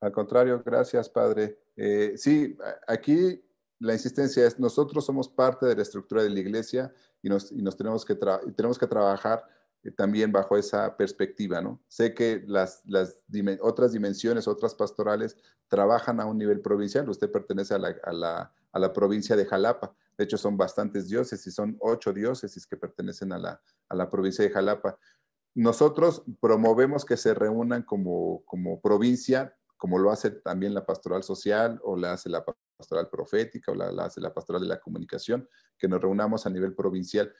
S2: Al contrario, gracias, Padre. Eh, sí, aquí la insistencia es, nosotros somos parte de la estructura de la iglesia y nos, tenemos, que tenemos que trabajar eh, también bajo esa perspectiva, ¿no? Sé que las, otras dimensiones, otras pastorales, trabajan a un nivel provincial. Usted pertenece a la, provincia de Jalapa. De hecho, son bastantes diócesis, son ocho diócesis que pertenecen a la, provincia de Jalapa. Nosotros promovemos que se reúnan como, como provincia como lo hace también la pastoral social o la hace la pastoral profética o la, hace la pastoral de la comunicación, que nos reunamos a nivel provincial.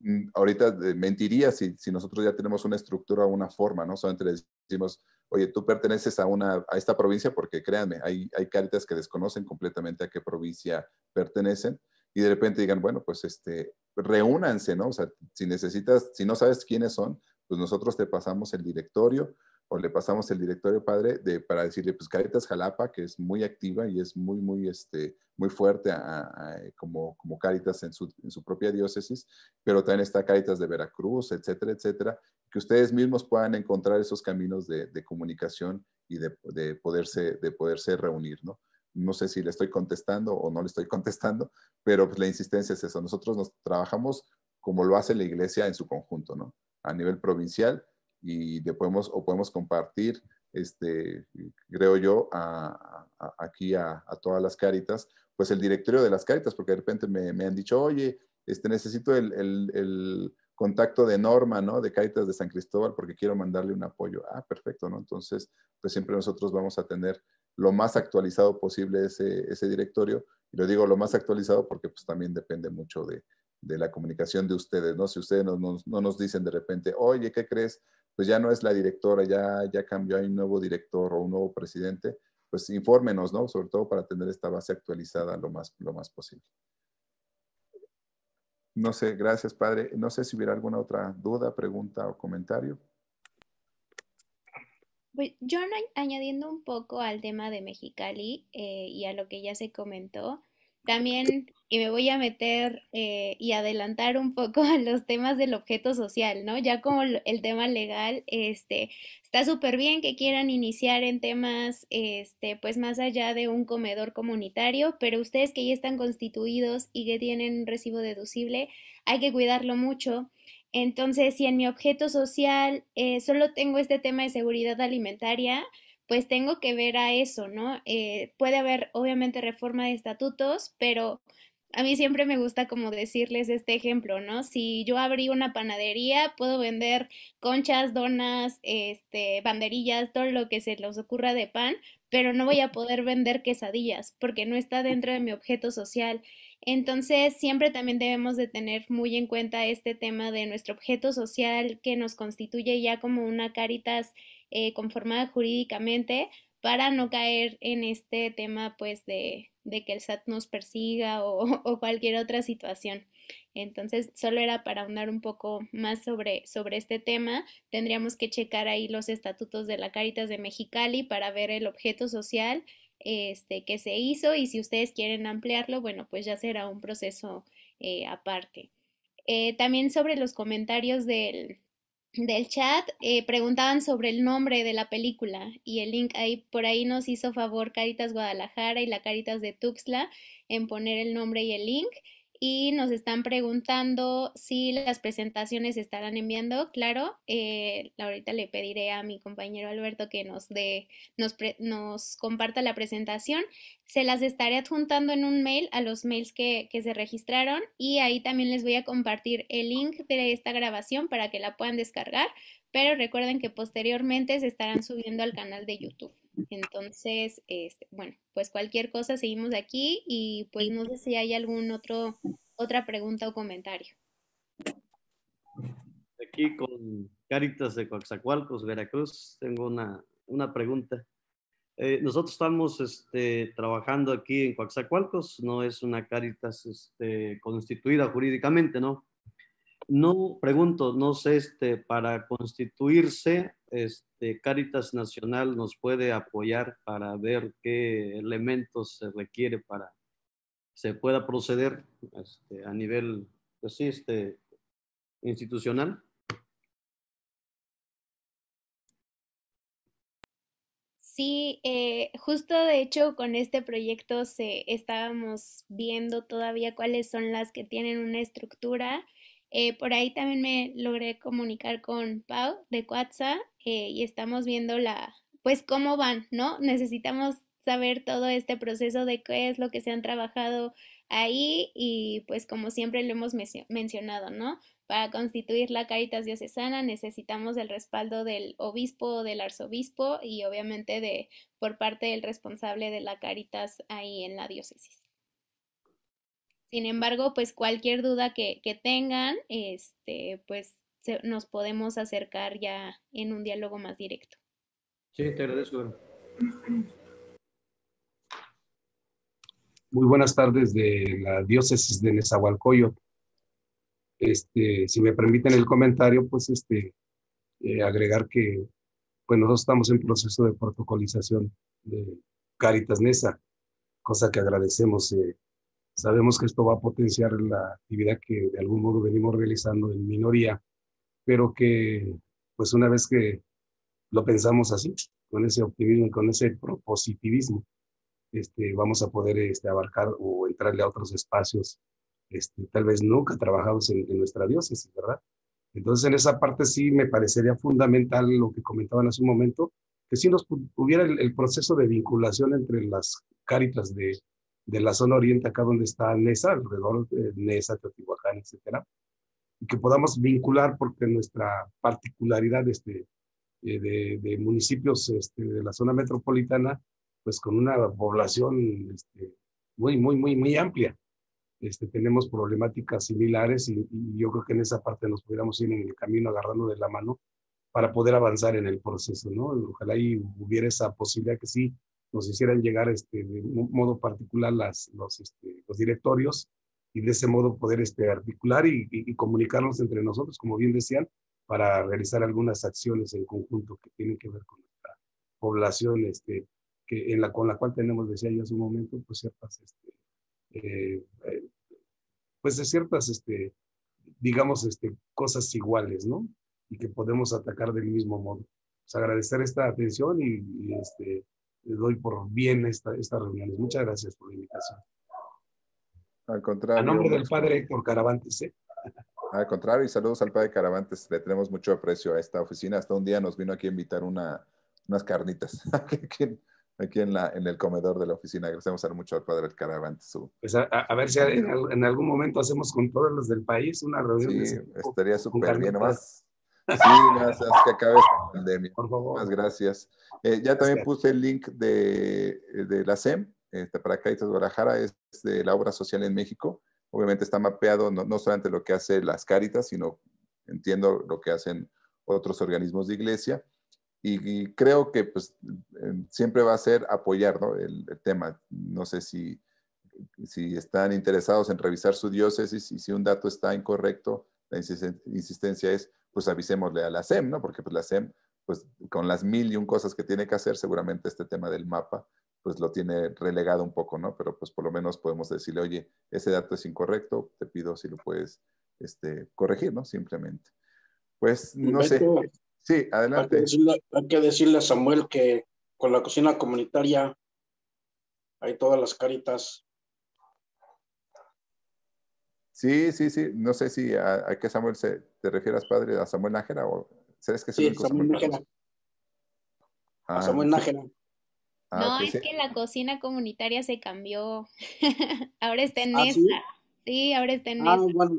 S2: Mm, ahorita eh, mentiría si, nosotros ya tenemos una estructura una forma, ¿no? entre decimos, oye, tú perteneces a, una, a esta provincia, porque créanme, hay, hay caritas que desconocen completamente a qué provincia pertenecen y de repente digan, bueno, pues este, reúnanse, ¿no? O sea, si necesitas, si no sabes quiénes son, pues nosotros te pasamos el directorio o le pasamos el directorio padre de, para decirle, pues Caritas Jalapa, que es muy activa y es muy, muy, este, muy fuerte como, como Caritas en su, en su, propia diócesis, pero también está Caritas de Veracruz, etcétera, etcétera, que ustedes mismos puedan encontrar esos caminos de, comunicación y de, poderse, de poderse reunir, ¿no? No sé si le estoy contestando o no le estoy contestando, pero pues, la insistencia es eso. Nosotros nos trabajamos como lo hace la iglesia en su conjunto, ¿no? A nivel provincial, y después podemos o podemos compartir, este, creo yo, aquí a, todas las caritas, pues el directorio de las caritas, porque de repente me, han dicho, oye, este, necesito el, contacto de Norma, ¿no? De Caritas de San Cristóbal, porque quiero mandarle un apoyo. Ah, perfecto, ¿no? Entonces, pues siempre nosotros vamos a tener lo más actualizado posible ese, ese directorio. Y lo digo lo más actualizado porque pues también depende mucho de, la comunicación de ustedes, ¿no? Si ustedes no, nos dicen de repente, oye, ¿qué crees? pues ya no es la directora, ya, ya cambió, hay un nuevo director o un nuevo presidente, pues infórmenos, ¿no? Sobre todo para tener esta base actualizada lo más, lo más posible. No sé, gracias, padre. No sé si hubiera alguna otra duda, pregunta o comentario.
S5: Pues yo
S1: añadiendo un poco al tema de Mexicali eh, y a lo que ya se comentó, también y me voy a meter eh, y adelantar un poco a los temas del objeto social, ¿no? Ya como el tema legal, este, está súper bien que quieran iniciar en temas, este, pues más allá de un comedor comunitario, pero ustedes que ya están constituidos y que tienen un recibo deducible, hay que cuidarlo mucho. Entonces, si en mi objeto social eh, solo tengo este tema de seguridad alimentaria, pues tengo que ver a eso, ¿no? Eh, puede haber obviamente reforma de estatutos, pero a mí siempre me gusta como decirles este ejemplo, ¿no? Si yo abrí una panadería, puedo vender conchas, donas, este, banderillas, todo lo que se los ocurra de pan, pero no voy a poder vender quesadillas porque no está dentro de mi objeto social. Entonces, siempre también debemos de tener muy en cuenta este tema de nuestro objeto social que nos constituye ya como una caritas eh, conformada jurídicamente para no caer en este tema pues de, que el SAT nos persiga o, cualquier otra situación. Entonces, solo era para ahondar un poco más sobre, sobre este tema. Tendríamos que checar ahí los estatutos de la Caritas de Mexicali para ver el objeto social este, que se hizo y si ustedes quieren ampliarlo, bueno, pues ya será un proceso eh, aparte. Eh, también sobre los comentarios del, del chat eh, preguntaban sobre el nombre de la película y el link ahí por ahí nos hizo favor Caritas Guadalajara y la Caritas de Tuxtla en poner el nombre y el link y nos están preguntando si las presentaciones se estarán enviando. Claro, eh, ahorita le pediré a mi compañero Alberto que nos dé, nos, comparta la presentación. Se las estaré adjuntando en un mail a los mails que, que se registraron y ahí también les voy a compartir el link de esta grabación para que la puedan descargar pero recuerden que posteriormente se estarán subiendo al canal de YouTube. Entonces, este, bueno, pues cualquier cosa seguimos aquí y pues no sé si hay algún otro otra pregunta o comentario.
S4: Aquí con Caritas de Coaxacualcos, Veracruz, tengo una, una pregunta. Eh, nosotros estamos este, trabajando aquí en Coaxacualcos, no es una Caritas este, constituida jurídicamente, ¿no? no, pregunto, no sé, este, para constituirse, este, Caritas Nacional nos puede apoyar para ver qué elementos se requiere para que
S7: se pueda proceder este, a nivel, pues este, institucional.
S1: Sí, eh, justo de hecho con este proyecto se estábamos viendo todavía cuáles son las que tienen una estructura eh, por ahí también me logré comunicar con Pau de Quatsa eh, y estamos viendo la, pues cómo van, ¿no? Necesitamos saber todo este proceso de qué es lo que se han trabajado ahí y pues como siempre lo hemos mencionado, ¿no? Para constituir la Caritas Diocesana necesitamos el respaldo del obispo del arzobispo y obviamente de por parte del responsable de la Caritas ahí en la diócesis. Sin embargo, pues cualquier duda que, tengan, este, pues nos podemos acercar ya en un diálogo más directo.
S7: Sí,
S6: te
S3: agradezco.
S7: Muy buenas tardes de la diócesis de Nezahualcóyotl. Este, si me permiten el comentario, pues este, eh, agregar que pues nosotros estamos en proceso de protocolización de Caritas Nesa, cosa que agradecemos eh, Sabemos que esto va a potenciar la actividad que de algún modo venimos realizando en minoría, pero que pues una vez que lo pensamos así, con ese optimismo y con ese propositivismo, este, vamos a poder este, abarcar o entrarle a otros espacios, este, tal vez nunca trabajados en, nuestra diócesis, ¿verdad? Entonces, en esa parte sí me parecería fundamental lo que comentaban hace un momento, que si nos hubiera el, el proceso de vinculación entre las cáritas de, de la zona oriente, acá donde está Nesa, alrededor de Nesa, Teotihuacán, etcétera, y que podamos vincular, porque nuestra particularidad este, eh, de, municipios este, de la zona metropolitana, pues con una población este, muy, muy, muy, muy amplia. Este, tenemos problemáticas similares y, yo creo que en esa parte nos pudiéramos ir en el camino agarrando de la mano para poder avanzar en el proceso, ¿no? Ojalá y hubiera esa posibilidad que sí nos hicieran llegar este, de modo particular las, los, este, los directorios y de ese modo poder este, articular y, comunicarnos entre nosotros, como bien decían, para realizar algunas acciones en conjunto que tienen que ver con nuestra población, este, que en la, con la cual tenemos, decía yo hace un momento, pues ciertas, este, eh, eh, pues de ciertas, este, digamos, este, cosas iguales, ¿no? Y que podemos atacar del mismo modo. Pues agradecer esta atención y, y este, doy por bien estas reuniones. Muchas gracias por la invitación.
S2: Al contrario. A nombre del padre Héctor
S7: Caravantes. ¿eh?
S2: Al contrario, y saludos al padre Caravantes. Le tenemos mucho aprecio a esta oficina. Hasta un día nos vino aquí a invitar una, unas carnitas aquí, en, la, en, el comedor de la oficina. Agradecemos mucho al padre Caravantes.
S7: Pues a, ver si en, algún momento hacemos con todos los del país una reunión. Sí, estaría súper bien. Nomás Sí, gracias, que acabe esta pandemia. Por favor. Muchas gracias. Eh, ya
S2: también puse el link de, eh, de la SEM, este, para Cáritas Guadalajara, es de la obra social en México. Obviamente está mapeado no, solamente lo que hace las Cáritas, sino entiendo lo que hacen otros organismos de iglesia. Y, creo que pues, siempre va a ser apoyar ¿no? el, el, tema. No sé si, si están interesados en revisar su diócesis y si un dato está incorrecto, la insistencia es pues avisémosle a la SEM, ¿no? Porque pues la SEM, pues con las mil y un cosas que tiene que hacer, seguramente este tema del mapa, pues lo tiene relegado un poco, ¿no? Pero pues por lo menos podemos decirle, oye, ese dato es incorrecto, te pido si lo puedes este, corregir, ¿no? Simplemente. Pues no sé.
S3: Sí, adelante. Hay hay que, decirle, a Samuel que con la cocina comunitaria hay todas las caritas
S2: Sí, sí, sí. No sé si a, qué Samuel se, te refieras, padre, a Samuel Nájera o sabes que ah, ah, es sí, el Samuel Nájera.
S7: a Samuel Nájera.
S5: no, es que
S1: la cocina comunitaria se cambió. ahora está en ¿Ah, Sí? ahora está en ah,
S5: Bueno,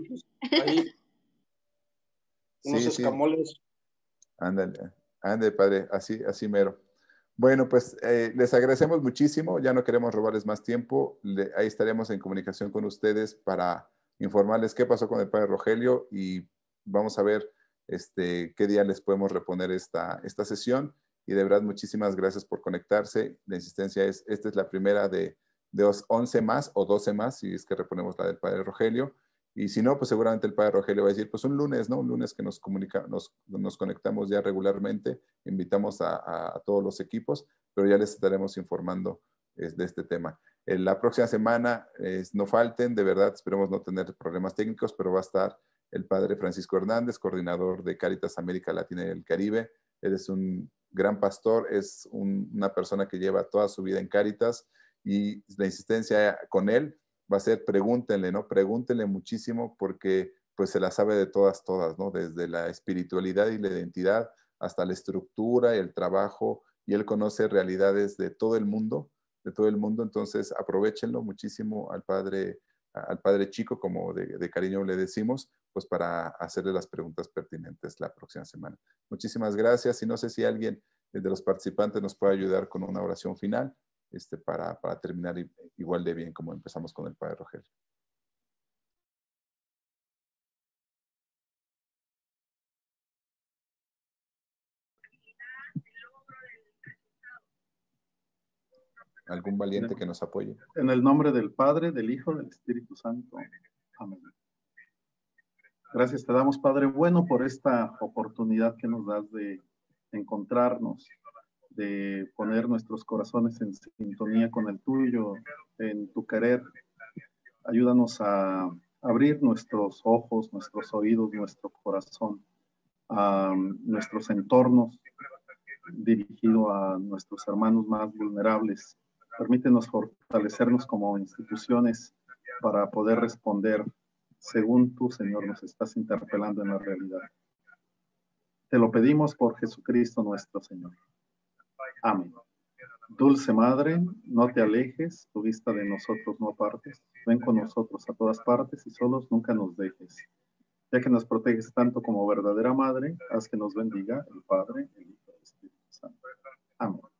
S5: ahí.
S2: Unos escamoles. Ándale, ándale, padre, así, así mero. Bueno, pues eh, les agradecemos muchísimo. Ya no queremos robarles más tiempo. ahí estaremos en comunicación con ustedes para informarles qué pasó con el padre Rogelio y vamos a ver este, qué día les podemos reponer esta, esta sesión. Y de verdad, muchísimas gracias por conectarse. La insistencia es, esta es la primera de, de 11 más o 12 más, si es que reponemos la del padre Rogelio. Y si no, pues seguramente el padre Rogelio va a decir, pues un lunes, ¿no? Un lunes que nos comunica, nos, conectamos ya regularmente, invitamos a, todos los equipos, pero ya les estaremos informando eh, de este tema. Eh, la próxima semana eh, no falten, de verdad esperemos no tener problemas técnicos, pero va a estar el padre Francisco Hernández, coordinador de Caritas América Latina y el Caribe. Él es un gran pastor, es una persona que lleva toda su vida en Caritas y la insistencia con él va a ser pregúntenle, ¿no? Pregúntenle muchísimo porque pues se la sabe de todas, todas, ¿no? Desde la espiritualidad y la identidad hasta la estructura y el trabajo y él conoce realidades de todo el mundo de todo el mundo. Entonces, aprovechenlo muchísimo al padre, al padre chico, como de, cariño le decimos, pues para hacerle las preguntas pertinentes la próxima semana. Muchísimas gracias y no sé si alguien eh, de los participantes nos puede ayudar con una oración final este, para, para terminar igual de bien como empezamos con el padre Rogelio. algún valiente que nos apoye. En el nombre del Padre, del Hijo, del Espíritu Santo. Amén. Gracias te damos, Padre bueno,
S6: por esta oportunidad que nos das de encontrarnos, de
S2: poner nuestros corazones en sintonía con el tuyo, en tu querer. Ayúdanos a abrir nuestros ojos, nuestros oídos, nuestro corazón, a nuestros entornos, dirigido a nuestros hermanos más vulnerables, permítenos fortalecernos como instituciones para poder responder según tú, Señor, nos estás interpelando en la realidad. Te lo pedimos por Jesucristo nuestro Señor. Amén. Dulce Madre, no te alejes, tu vista de nosotros no apartes. Ven con nosotros a todas partes y solos nunca nos dejes. Ya que nos proteges tanto como
S7: verdadera Madre, haz que nos bendiga el Padre, el Hijo y el Espíritu Santo. Amén.